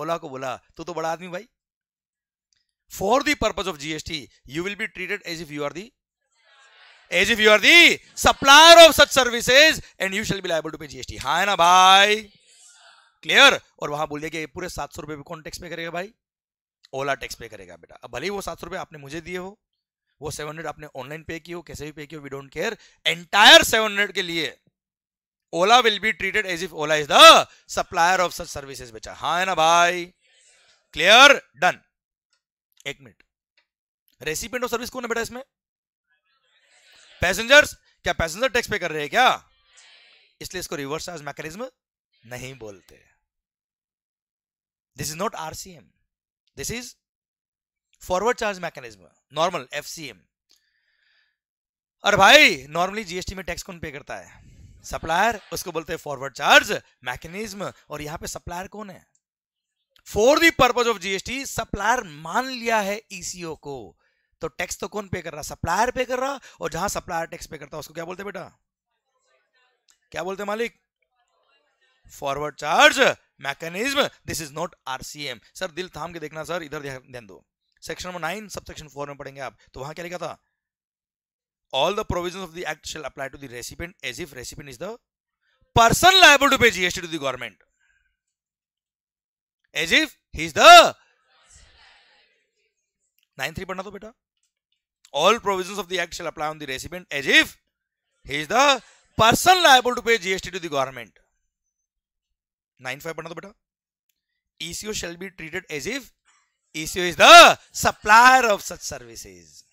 ओला को बोला तो तो बड़ा आदमी भाई for the purpose of GST you will be treated as if you are the as if you are the supplier of such services and you shall be liable to pay GST हा है ना भाई clear और वहां बोल दिया कि पूरे सात सौ रुपए कौन टैक्स पे करेगा भाई ओला टैक्स पे करेगा बेटा अब भले ही वो सात सौ रुपए आपने मुझे दिए हो वो सेवन हंड्रेड आपने ऑनलाइन पे की हो कैसे भी पे की हो we don't care entire seven hundred के लिए Ola will be treated as if Ola is the supplier of such services बेचा हाँ है ना भाई क्लियर डन एक मिनट रेसिपेंट ऑफ सर्विस कौन है बेटा इसमें पैसेंजर्स क्या पैसेंजर टैक्स पे कर रहे हैं क्या इसलिए इसको रिवर्स चार्ज मैकेनिज्म नहीं बोलते this is not RCM this is forward charge mechanism normal FCM और भाई नॉर्मली जीएसटी में टैक्स कौन पे करता है सप्लायर उसको बोलते हैं फॉरवर्ड चार्ज मैकेनिज्म और यहां पे सप्लायर कौन है for the purpose of GST supplier मान लिया है ईसीओ e को तो टैक्स तो कौन पे कर रहा सप्लायर पे कर रहा और जहां सप्लायर टैक्स पे करता उसको क्या बोलते बेटा क्या बोलते मालिक forward charge mechanism this is not RCM sir दिल थाम के देखना सर इधर ध्यान दो सेक्शन नंबर नाइन सब सेक्शन फोर में पढ़ेंगे आप तो वहां क्या लिखा था all the provisions of the act shall apply to the recipient as if recipient is the person liable to pay GST to the government. As if he is the 9.3 padna to beta. All provisions of the act shall apply on the recipient as if he is the person liable to pay GST to the government. 9.5 padna to beta. ECO shall be treated as if ECO is the supplier of such services.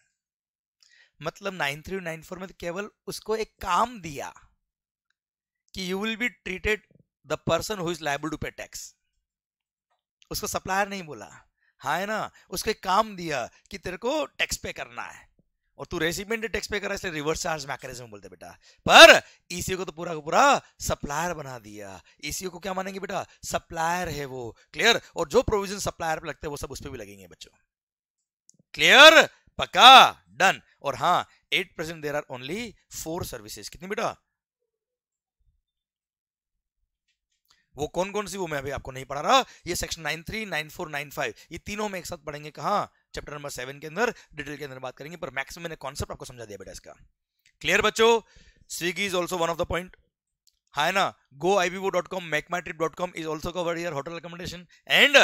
मतलब nine three nine four में तो केवल उसको एक काम दिया कि you will be treated the person who is liable to pay tax उसको सप्लायर नहीं बोला हाँ है ना उसको एक काम दिया कि तेरे को टैक्स पे करना है और तू रेसिपेंट टैक्स पे कर रहा है इसलिए रिवर्स चार्ज मैकेनिज्म बोलते बेटा पर ईसीओ को तो पूरा का पूरा सप्लायर बना दिया ईसीओ को क्या मानेंगे बेटा सप्लायर है वो क्लियर और जो प्रोविजन सप्लायर पे लगते हैं वो सब उस पर भी लगेंगे बच्चों क्लियर पक्का डन और हाँ eight percent there are only four services कितनी बेटा वो कौन कौन सी वो मैं अभी आपको नहीं पढ़ा रहा ये section nine three nine four nine five ये तीनों में एक साथ पढ़ेंगे कहा चैप्टर नंबर सेवन के अंदर डिटेल के अंदर बात करेंगे पर मैक्सिमम मैंने कॉन्सेप्ट आपको समझा दिया बेटा इसका क्लियर बच्चों Swiggy is also one of the point है ना Goibibo dot com MakeMyTrip dot com is also covered your hotel recommendation and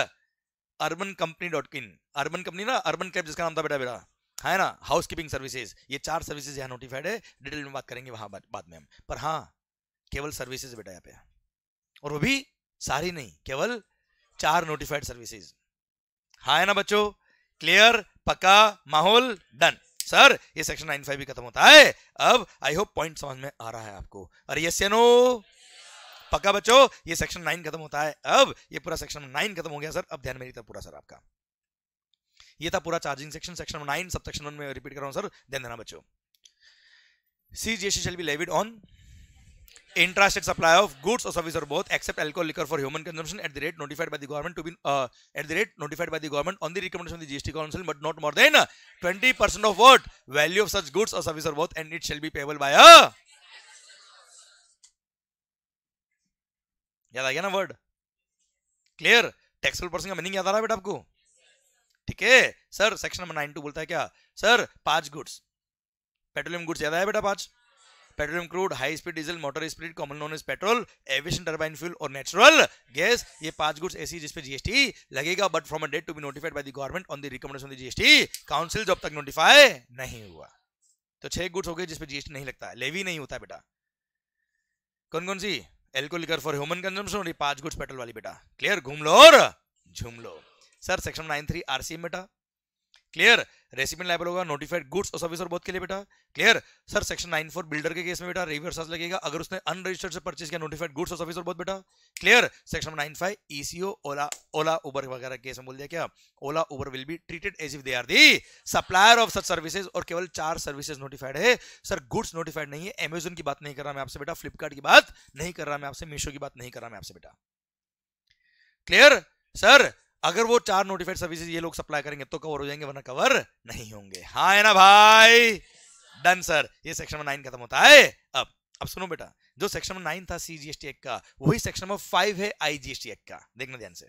Urban Company dot in Urban Company ना अर्बन कैब जिसका नाम था बेटा बेटा है ना हाउस कीपिंग सर्विसेज ये चार सर्विसेज यहाँ नोटिफाइड है डिटेल में बात करेंगे वहां बाद, में हम पर हाँ केवल सर्विसेज बेटा यहाँ पे और वो भी सारी नहीं केवल चार नोटिफाइड सर्विसेज हाँ है ना बच्चों क्लियर पक्का माहौल डन सर ये सेक्शन नाइन फाइव भी खत्म होता है अब आई होप पॉइंट समझ में आ रहा है आपको अरे यस नो पक्का बच्चों ये सेक्शन नाइन खत्म होता है अब ये पूरा सेक्शन नाइन खत्म हो गया सर अब ध्यान मेरी तरफ पूरा सर आपका ये था पूरा charging section section number nine sub section one में रिपीट कर रहा हूँ सर ध्यान देना बच्चों C G S T shall be levied on intrastate supply of goods और सर्विस और both except alcohol liquor for human consumption at the rate notified by the government to be at the rate notified by the government on the recommendation of the GST council but not more then twenty percent of what value of such goods और service और both and it shall be payable by याद आ गया ना word clear taxable person का meaning याद आ रहा है बेटा आपको ठीक है sir section number nine two बोलता है क्या सर पांच गुड्स पेट्रोलियम गुड्स ज्यादा है बेटा पांच petroleum crude high speed diesel motor speed common known as petrol aviation turbine fuel और नेचुरल गैस ये पांच गुड्स ऐसी जिसपे जीएसटी लगेगा but from a date to be notified by the government on the recommendation GST council जब तक notify नहीं हुआ तो छह गुड्स हो गए जिसपे जीएसटी नहीं लगता है लेवी नहीं होता बेटा कौन कौन सी एल्कोहलिकर फॉर ह्यूमन कंजम्पशन पांच गुड्स पेट्रोल वाली बेटा क्लियर घूम लो और झूम लो sir section nine three RCM बेटा क्लियर रेसिपेंट लाइबल होगा नोटिफाइड गुड्स और सर्विस और बहुत के लिए बेटा clear sir section nine four builder के केस में बेटा रिव्यू चार्ज लगेगा अगर उसने अनरजिस्टर्ड से परचेज किया नोटिफाइड गुड्स और सर्विस और बहुत बेटा clear section nine five ECO Ola Ola Uber वगैरह केस में बोल दिया क्या Ola Uber will be treated as if they are the supplier of such services और केवल चार सर्विसेज नोटिफाइड है सर गुड्स नोटिफाइड नहीं है एमेजोन की बात नहीं कर रहा मैं आपसे बेटा फ्लिपकार्ट की बात नहीं कर रहा मैं आपसे मीशो की बात नहीं कर रहा मैं आपसे बेटा क्लियर सर अगर वो चार नोटिफाइड सर्विसेज ये लोग सप्लाई करेंगे तो कवर हो जाएंगे वरना कवर नहीं होंगे हाँ है ना भाई डन सर ये सेक्शन नंबर नाइन खत्म होता है अब अब सुनो बेटा जो सेक्शन नंबर नाइन था सीजीएसटी एक्ट का वही सेक्शन नंबर फाइव है आईजीएसटी एक्ट का देखना ध्यान से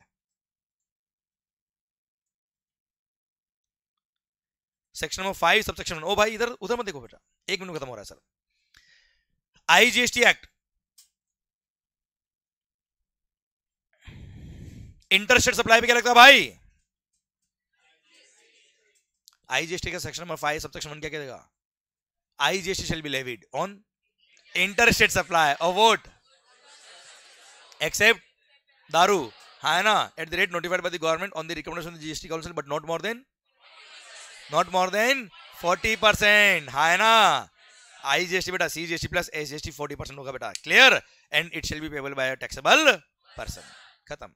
section number five sub section ओ भाई इधर उधर मत देखो बेटा एक मिनट खत्म हो रहा है sir IGST act interstate supply पे क्या लगता है भाई आईजीएसटी का section number five sub section one क्या कहेगा IGST shall be levied on interstate supply or both except दारू हा है ना at the rate notified by the government on the recommendation GST council but not more than not more than forty percent हा है ना I GST बेटा C GST plus S GST forty percent होगा बेटा clear and it shall be payable by taxable person खत्म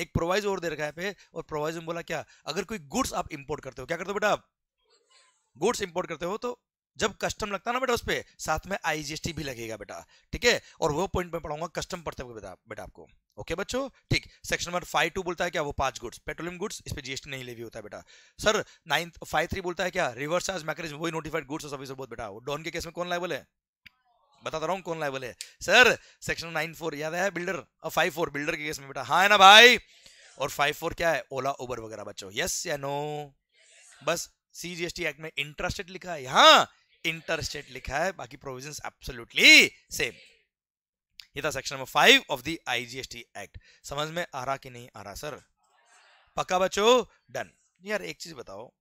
एक provides और दे रखा है पे और प्रोवाइज में बोला क्या अगर कोई गुड्स आप इंपोर्ट करते हो क्या करते हो बेटा आप गुड्स इंपोर्ट करते हो तो जब कस्टम लगता है ना बेटा उस पर साथ में आईजीएसटी भी लगेगा बेटा ठीक है और वो पॉइंट में पढ़ाऊंगा कस्टम पढ़ते हुए बेटा बेटा आपको ओके बच्चों ठीक सेक्शन नंबर फाइव टू बोलता है क्या वो पांच गुड्स पेट्रोलियम गुड्स इस पर जीएसटी नहीं लेवी होता है बेटा सर नाइन फाइव थ्री बोलता है क्या रिवर्स चार्ज मैकेनिज्म वही नोटिफाइड गुड्स और सर्विस बहुत बेटा डॉन के केस में कौन लाइबल है बताता तो रहा हूँ कौन लाए है सर सेक्शन नाइन फोर याद है बिल्डर अब फाइव फोर बिल्डर के केस में बेटा हाँ है ना भाई और फाइव फोर क्या है ओला उबर वगैरह बच्चों यस या नो बस C G S T act में इंटरेस्टेड लिखा है यहाँ इंटरस्टेट लिखा है बाकी प्रोविजन एब्सोल्युटली सेम ये था section number five of the IGST act समझ में आ रहा कि नहीं आ रहा सर पक्का बच्चों डन यार एक चीज बताओ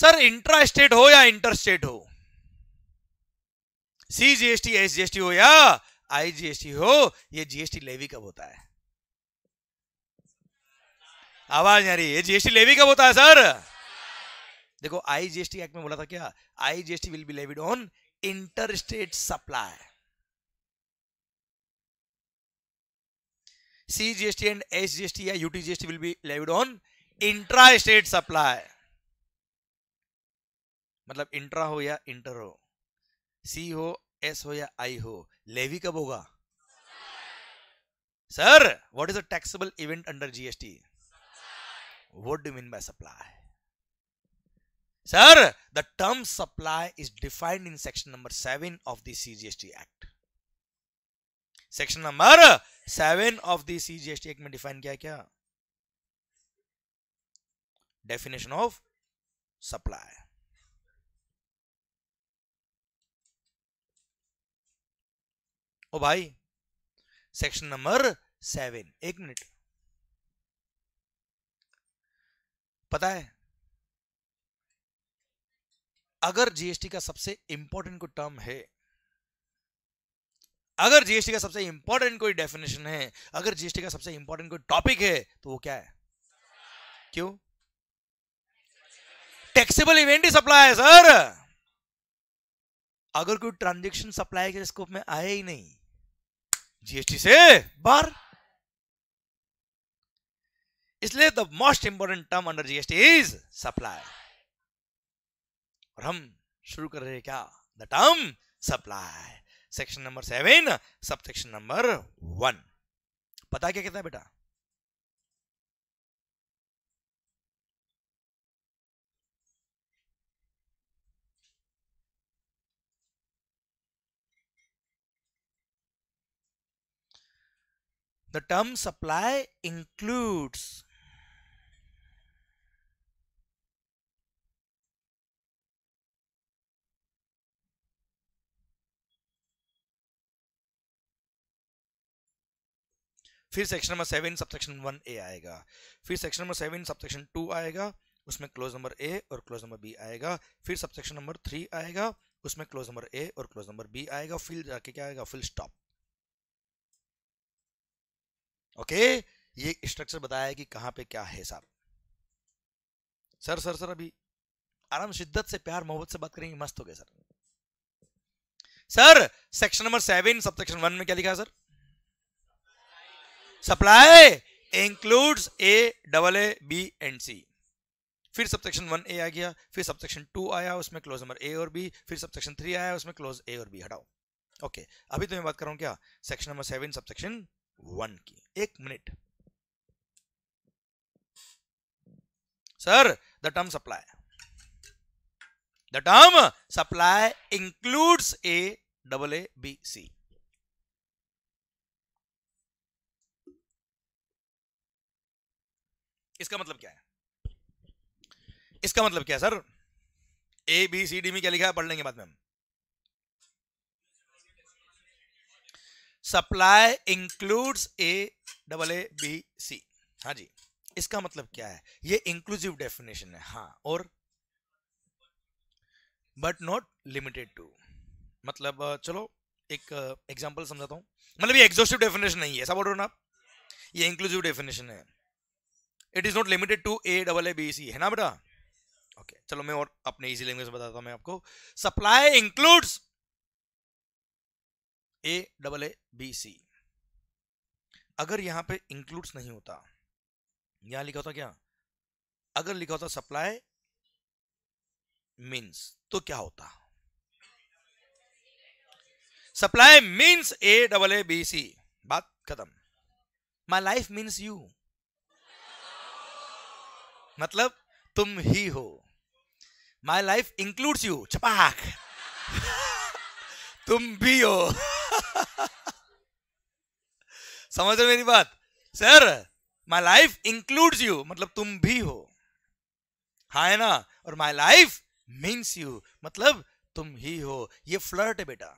सर इंट्रा स्टेट हो या इंटर स्टेट हो सी जीएसटी एस जीएसटी हो या आई जीएसटी हो ये जीएसटी लेवी कब होता है आवाज आ रही है जीएसटी लेवी कब होता है सर देखो आई जीएसटी एक्ट में बोला था क्या I GST will be levied on inter state supply C GST and S GST या UT GST will be levied on intra state supply मतलब इंट्रा हो या इंटर हो सी हो एस हो या आई हो लेवी कब होगा sir what is a taxable event under GST what do mean by supply sir the term supply is defined in section number seven of the CGST act section number seven of the CGST act में define किया क्या definition of supply ओ भाई section number seven एक minute पता है अगर GST का सबसे इंपॉर्टेंट कोई टर्म है अगर जीएसटी का सबसे इंपॉर्टेंट कोई डेफिनेशन है अगर जीएसटी का सबसे इंपॉर्टेंट कोई टॉपिक है तो वो क्या है क्यों टैक्सेबल इवेंट ही सप्लाई है सर अगर कोई ट्रांजेक्शन सप्लाई के स्कोप में आए ही नहीं जीएसटी से बाहर इसलिए the most important term under GST is supply और हम शुरू कर रहे हैं क्या the term supply section number seven sub section number one पता क्या कितना बेटा the term supply includes फिर section number seven subsection one A आएगा फिर section number seven subsection two आएगा उसमें क्लोज नंबर ए और क्लोज नंबर बी आएगा फिर सबसेक्शन नंबर थ्री आएगा उसमें क्लोज नंबर ए और क्लोज नंबर बी आएगा फिर जाके क्या आएगा फिल स्टॉप ओके ये स्ट्रक्चर बताया कि कहां पे क्या है साहब सर सर सर अभी आराम शिद्दत से प्यार मोहब्बत से बात करेंगे मस्त हो गया sir sir section number seven sub section one में क्या लिखा है sir supply includes A double A B and C फिर सब सेक्शन वन ए आ गया फिर सब सेक्शन टू आया उसमें क्लोज नंबर ए और बी फिर सब सेक्शन थ्री आया उसमें क्लोज ए और बी हटाओ ओके अभी तो मैं बात कर रहा हूं क्या section number seven sub section one की एक minute sir the term supply the term supply includes A double A B C इसका मतलब क्या है इसका मतलब क्या है सर ए बी सी डी में क्या लिखा है पढ़ लेंगे बाद में हम supply includes A double A B C हाँ जी इसका मतलब क्या है ये इंक्लूसिव डेफिनेशन है हाँ और बट नॉट लिमिटेड टू मतलब चलो एक एग्जांपल समझाता हूँ मतलब ये एग्जॉस्टिव डेफिनेशन नहीं है ऐसा बोल रहे हो ना आप ये इंक्लूसिव डेफिनेशन है it is not limited to A double A B C है ना बेटा ओके okay, चलो मैं और अपने इजी लैंग्वेज बताता हूँ मैं आपको supply includes A double A B C अगर यहां पे इंक्लूड्स नहीं होता यहां लिखा होता क्या अगर लिखा होता सप्लाई मीन्स तो क्या होता supply means A double A B C बात खत्म माई लाइफ मीन्स यू मतलब तुम ही हो माई लाइफ इंक्लूड्स यू छपाक तुम भी हो समझ रहे मेरी बात sir my life includes you मतलब तुम भी हो हा है ना और माई लाइफ मीन्स यू मतलब तुम ही हो ये फ्लर्ट है बेटा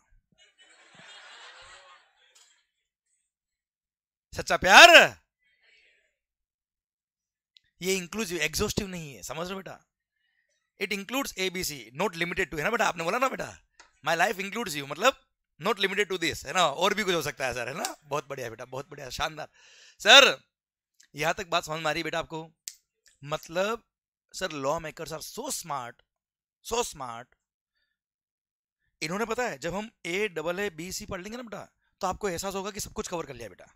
सच्चा प्यार ये इंक्लूसिव एग्जोस्टिव नहीं है समझ रहे बेटा it includes A B C not limited to है ना बेटा आपने बोला ना बेटा माई लाइफ इंक्लूड्स यू मतलब नॉट लिमिटेड टू दिस है ना और भी कुछ हो सकता है सर है ना बहुत बढ़िया बेटा बहुत बढ़िया शानदार सर यहाँ तक बात समझ में आ रही बेटा आपको मतलब sir law makers are so smart so smart इन्होंने पता है जब हम ए डबल ए बी सी पढ़ लेंगे ना बेटा तो आपको एहसास होगा कि सब कुछ कवर कर लिया बेटा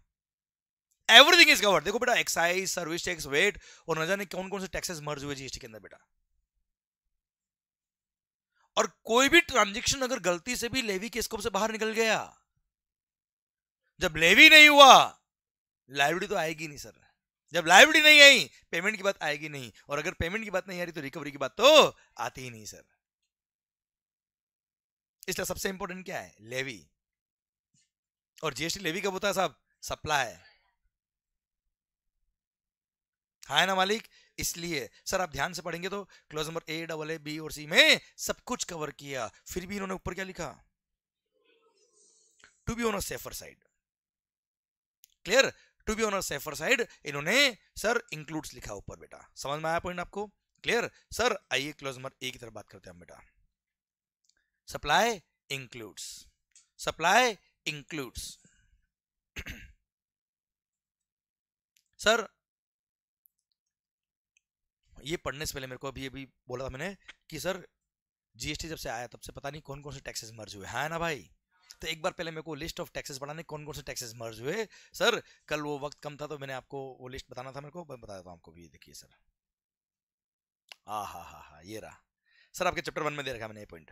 एवरीथिंग इज कवर देखो बेटा एक्साइज सर्विस टैक्स वेट और न जाने कौन कौन से टैक्सेस मर्ज हुए जीएसटी के अंदर बेटा और कोई भी ट्रांजेक्शन अगर गलती से भी लेवी के स्कोप से बाहर निकल गया जब लेवी नहीं हुआ लाइब्रेरी तो आएगी नहीं सर जब लाइब्रेरी नहीं आई पेमेंट की बात आएगी नहीं और अगर पेमेंट की बात नहीं आ रही तो रिकवरी की बात तो आती ही नहीं सर इसलिए सबसे इंपॉर्टेंट क्या है लेवी और जीएसटी लेवी कब होता है साहब सप्लाय है ना मालिक इसलिए सर आप ध्यान से पढ़ेंगे तो clause number A double A B और सी में सब कुछ कवर किया फिर भी इन्होंने ऊपर क्या लिखा to be on a safer side clear to be on a safer side इन्होंने सर इंक्लूड्स लिखा ऊपर बेटा समझ में आया पॉइंट आपको क्लियर सर आइए क्लोज नंबर ए की तरफ बात करते हैं हम बेटा supply includes supply includes sir ये पढ़ने से पहले मेरे को अभी अभी बोला था मैंने कि सर जीएसटी जब से आया तब से पता नहीं कौन कौन से टैक्सेस मर्ज हुए हैं हाँ ना भाई तो एक बार पहले मेरे को लिस्ट ऑफ टैक्सेस बढ़ाने कौन कौन से टैक्सेस मर्ज हुए सर कल वो वक्त कम था तो मैंने आपको वो लिस्ट बताना था मेरे को मैं बता देता हूँ आपको भी देखिए सर हाँ हाँ हाँ हाँ ये रहा सर आपके चैप्टर वन में दे रखा मैंने ये point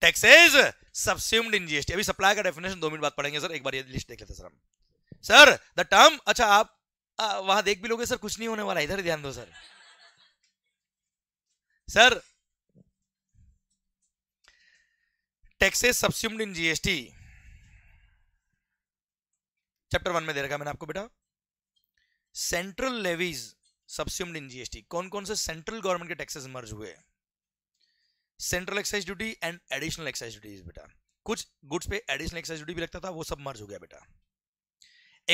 taxes subsumed in GST अभी सप्लाई का डेफिनेशन दो मिनट बाद पढ़ेंगे सर एक बार ये लिस्ट देख लेते सर हम सर द टर्म अच्छा आप वहां देख भी लोगे सर कुछ नहीं होने वाला इधर ध्यान दो sir sir taxes subsumed in GST chapter one में दे रखा मैंने आपको बेटा central levies subsumed in GST कौन कौन से सेंट्रल गवर्नमेंट के टैक्सेस मर्ज हुए central excise duty and additional excise duties बेटा कुछ गुड्स पे एडिशनल एक्साइज ड्यूटी भी लगता था वो सब मर्ज हो गया बेटा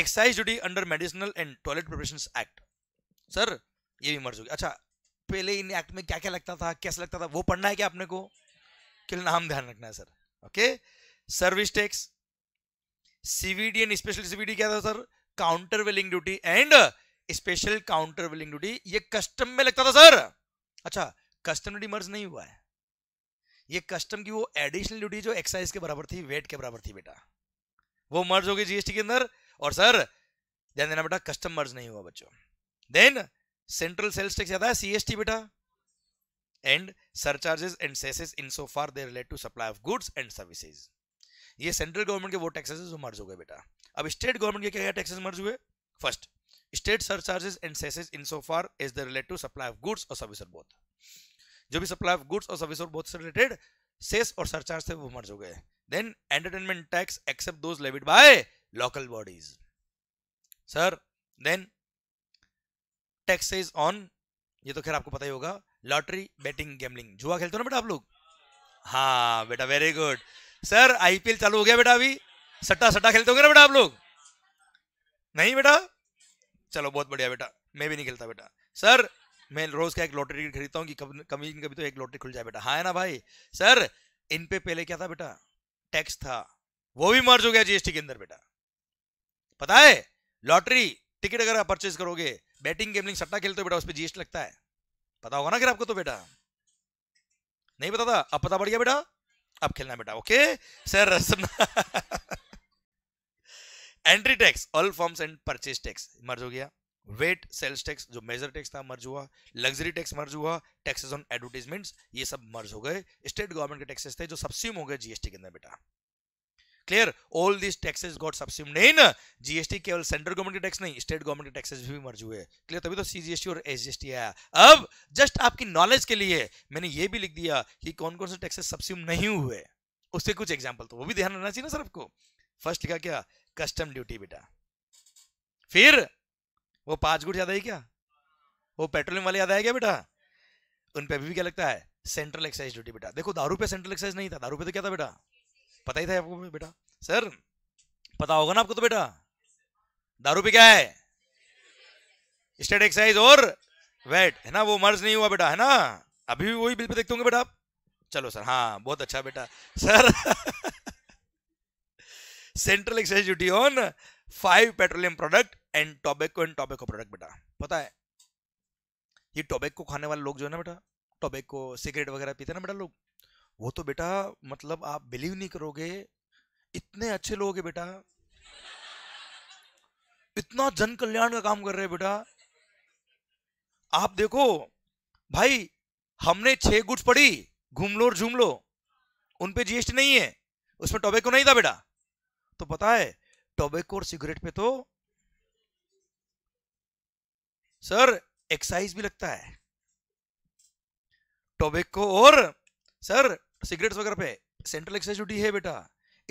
excise duty under medicinal and toilet preparation act sir ये भी मर्ज हो गया अच्छा पहले इन एक्ट में क्या क्या लगता था कैसे लगता था वो पढ़ना है क्या अपने को कि नाम ध्यान रखना है sir okay service tax CVD and special CVD क्या था sir countervailing duty and special countervailing duty ये कस्टम में लगता था सर अच्छा कस्टम ड्यूटी मर्ज नहीं हुआ है ये कस्टम की वो एडिशनल ड्यूटी जो एक्साइज के बराबर थी वेट के बराबर थी बेटा वो मर्ज हो गई जीएसटी के अंदर और सर ध्यान देना बेटा कस्टम मर्ज नहीं हुआ बच्चों देन सेंट्रल सेल्स टैक्स ज्यादा है सीएसटी बेटा and surcharges and cesses in so far they relate to supply of goods and services ये सेंट्रल गवर्नमेंट के वो टैक्सेस जो मर्ज हो गए बेटा अब स्टेट गवर्नमेंट के क्या क्या टैक्सेस मर्ज हुए first state surcharges and cesses in so far as the relate to supply of goods और सर्विस और बोथ जो भी सप्लाई ऑफ गुड्स और सर्विस और बोथ से रिलेटेड सेस और सरचार्ज थे वो मर्ज हो गए then entertainment tax except those levied by local bodies sir then taxes on ये तो खैर आपको पता ही होगा लॉटरी बैटिंग गेमलिंग जुआ खेलते हो ना बेटा आप लोग हाँ बेटा वेरी गुड सर आईपीएल चालू हो गया बेटा अभी सट्टा सट्टा खेलते हो ना बेटा आप लोग नहीं बेटा चलो बहुत बढ़िया बेटा मैं भी नहीं खेलता बेटा सर मैं रोज का एक लॉटरी टिकट खरीदता हूँ कि कभी कभी कभी तो एक लॉटरी खुल जाए बेटा हाँ है ना भाई सर इन पे पहले क्या था बेटा टैक्स था वो भी मर्ज हो गया जीएसटी के अंदर बेटा पता है लॉटरी टिकट अगर आप परचेज करोगे बैटिंग गेमलिंग सट्टा खेलते हो बेटा उस पर जीएसटी लगता है पता होगा ना अगर आपको तो बेटा नहीं पता था अब पता पड़ गया बेटा अब खेलना बेटा okay sir entry tax all forms and purchase tax merge हो गया वेट सेल्स टैक्स जो मेजर टैक्स था मर्ज हुआ लग्जरी टैक्स मर्ज हुआ टैक्सेस ऑन एडवर्टीजमेंट्स ये सब मर्ज हो गए स्टेट गवर्नमेंट के टैक्सेस थे जो सबसे हो गए जीएसटी के अंदर बेटा clear all this taxes got subsumed in GST केवल सेंट्रल गवर्नमेंट के टैक्स नहीं स्टेट गवर्नमेंट के टैक्सेस भी मर्ज हुए क्लियर तभी तो सीजीएसटी और एसजीएसटी आया अब जस्ट आपकी नॉलेज के लिए मैंने ये भी लिख दिया कि कौन कौन से टैक्सेस सब्सिम नहीं हुए उससे कुछ एग्जाम्पल तो वो भी ध्यान रखना चाहिए ना सर आपको फर्स्ट लिखा क्या कस्टम ड्यूटी बेटा फिर वो पांच गुट ज्यादा है क्या वो पेट्रोलियम वाले ज्यादा है क्या बेटा उन अभी भी क्या लगता है सेंट्रल एक्साइज ड्यूटी बेटा देखो दारू पे सेंट्रल एक्साइज नहीं था दारू पे तो क्या था बेटा पता ही था आपको बेटा सर पता होगा ना आपको तो बेटा दारू पे क्या है स्टेट एक्साइज और वेट है ना वो मर्ज नहीं हुआ बेटा है ना अभी भी वही बिल पे देखते होंगे बेटा आप चलो सर हाँ बहुत अच्छा बेटा sir central excise duty on five petroleum product and tobacco and tobacco product बेटा पता है ये टोबेको खाने वाले लोग जो है ना बेटा टोबेको सिगरेट वगैरह पीते ना बेटा लोग वो तो बेटा मतलब आप बिलीव नहीं करोगे इतने अच्छे लोग है बेटा इतना जन कल्याण का काम कर रहे हैं बेटा आप देखो भाई हमने छह गुट पढ़ी घूम लो और झूम लो उनपे जीएसटी नहीं है उसमें टोबेको नहीं था बेटा तो पता है टोबेको और सिगरेट पे तो सर एक्साइज भी लगता है टोबेको और सर सिगरेट्स वगैरह पे सेंट्रल एक्साइज ड्यूटी है बेटा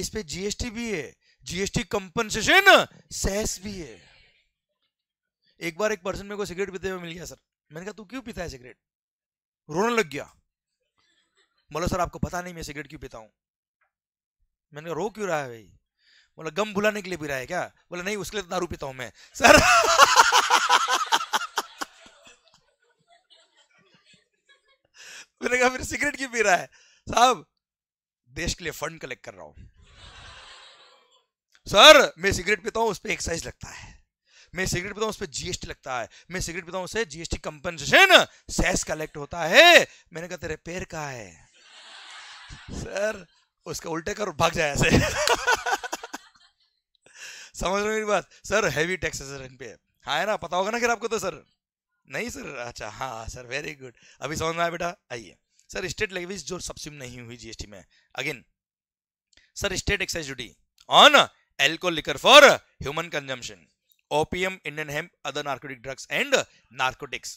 इस पे जीएसटी भी है जीएसटी कंपनसेशन सेस भी है एक बार एक पर्सन मेरे को सिगरेट पीते हुए मिल गया सर मैंने कहा तू क्यों पीता है सिगरेट रोने लग गया बोला सर आपको पता नहीं मैं सिगरेट क्यों पीता हूँ मैंने कहा रो क्यों रहा है भाई बोला गम भुलाने के लिए पी रहा है क्या बोला नहीं उसके लिए दारू पीता हूं मैं सर मैंने कहा फिर सिगरेट क्यों पी रहा है साहब देश के लिए फंड कलेक्ट कर रहा हूं सर मैं सिगरेट पीता हूं उस पर एक्साइज लगता है मैं सिगरेट पीता हूं उस पर जीएसटी लगता है मैं सिगरेट पीता हूं उसे जीएसटी कंपनसेशन सेस कलेक्ट होता है मैंने कहा तेरे पैर का है सर उसका उल्टे कर भाग जाए ऐसे समझ रहे मेरी बात सर हैवी टैक्सेशन पे हाँ है ना पता होगा ना फिर आपको तो सर नहीं सर अच्छा हाँ सर वेरी गुड अभी समझ में आया बेटा आइए सर स्टेट लेवीज जो सब्सिम नहीं हुई जीएसटी में again sir state excise duty on alcohol liquor for human consumption opium Indian hemp other narcotic drugs and narcotics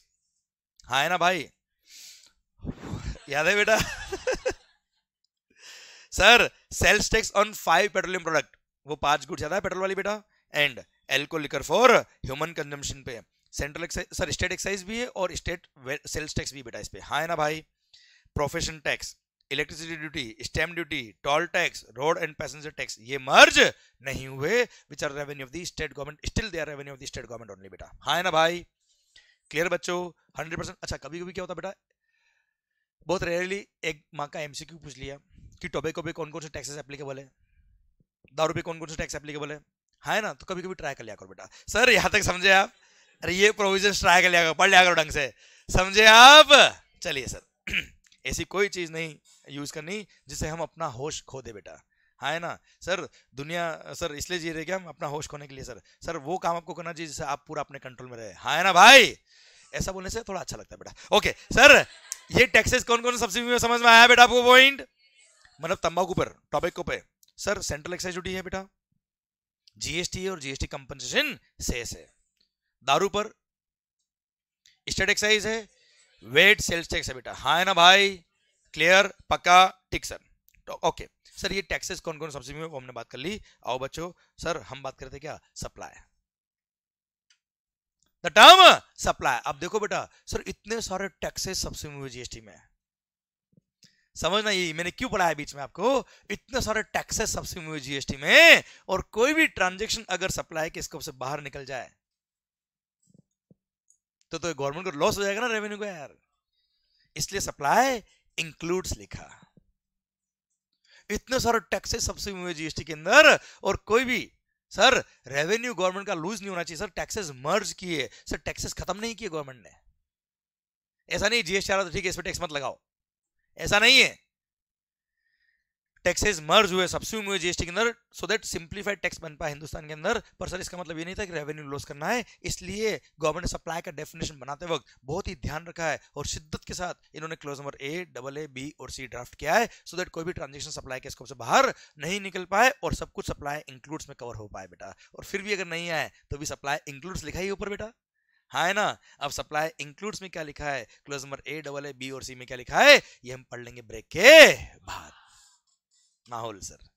हा है ना भाई याद है बेटा sir sales tax on five petroleum product वो पांच गुड ज्यादा है पेट्रोल वाली बेटा and alco liquor for human consumption पे सेंट्रल सर स्टेट एक्साइज भी है और स्टेट सेल्स टैक्स भी बेटा इस पे हाँ है ना भाई profession tax electricity duty stamp duty toll tax road and passenger tax ये मर्ज नहीं हुए which are revenue of the state government still they are revenue of the state government only बेटा हाँ ना भाई क्लियर बच्चों हंड्रेड परसेंट अच्छा कभी कभी क्या होता बेटा बहुत रेयरली एक माँ का एमसीक्यू पूछ लिया कि टोबैको पे कौन कौन से टैक्सेस एप्लीकेबल है दारू पे कौन कौन से टैक्स एप्लीकेबल है हाँ ना तो कभी कभी ट्राई कर लिया करो बेटा सर यहाँ तक समझे आप अरे ये प्रोविजन ट्राई कर लिया करो पढ़ लिया करो ढंग से समझे आप चलिए सर ऐसी कोई चीज़ नहीं यूज़ करनी जिससे हम अपना होश खो दे बेटा हाँ है ना सर दुनिया सर इसलिए जी रहे क्या हम अपना होश खोने के लिए सर सर वो काम आपको करना चाहिए जिससे आप पूरा अपने कंट्रोल में रहे हाँ है ना भाई ऐसा बोलने से थोड़ा अच्छा लगता है बेटा ओके सर ये टैक्सेस कौन कौन सबसे में समझ में आया बेटा आपको पॉइंट मतलब तंबाकू पर टॉपिक को पे सर सेंट्रल एक्साइज ड्यूटी है बेटा जीएसटी और जीएसटी कंपनसेशन सेस है दारू पर स्टेट एक्साइज है वेट सेल्स टैक्स है बेटा हाँ है ना भाई क्लियर पक्का ठीक सर तो ओके सर ये टैक्सेस कौन कौन सब्सिडी में वो हमने बात कर ली आओ बच्चों सर हम बात करते क्या सप्लाई द टर्म सप्लाई अब देखो बेटा सर इतने सारे टैक्सेस सब्सिडी में जीएसटी में समझना ये मैंने क्यों पढ़ाया बीच में आपको इतने सारे टैक्सेस सब्सिडी में जीएसटी में और कोई भी ट्रांजेक्शन अगर सप्लाई के स्कोप से बाहर निकल जाए तो तो गवर्नमेंट को लॉस हो जाएगा ना रेवेन्यू का यार इसलिए सप्लाई इंक्लूड्स लिखा इतने सारे टैक्सेस सबसे हुए जीएसटी के अंदर और कोई भी सर रेवेन्यू गवर्नमेंट का लूज नहीं होना चाहिए सर टैक्सेस मर्ज किए सर टैक्सेस खत्म नहीं किए गवर्नमेंट ने ऐसा नहीं जीएसटी आ रहा तो ठीक है इस पर टैक्स मत लगाओ ऐसा नहीं है टैक्सेस मर्ज हुए सब्स्यूम हुए जीएसटी के अंदर सो दैट सिंप्लीफाइड टैक्स बन पाए हिंदुस्तान के अंदर पर सर इसका मतलब ये नहीं था कि रेवेन्यू लॉस करना है इसलिए गवर्नमेंट सप्लाई का डेफिनेशन बनाते वक्त बहुत ही ध्यान रखा है और शिद्दत के साथ इन्होंने clause number A double A B और सी ड्राफ्ट किया है सो दैट कोई भी ट्रांजेक्शन सप्लाई के स्कोप से बाहर नहीं निकल पाए और सब कुछ सप्लाई इंक्लूड्स में कवर हो पाए बेटा और फिर भी अगर नहीं आए तो भी सप्लाई इंक्लूड्स लिखा ही ऊपर बेटा हाँ है ना अब सप्लाई इंक्लूड्स में क्या लिखा है clause number A double A B और सी में क्या लिखा है ये हम पढ़ लेंगे ब्रेक के बाद ना होल सर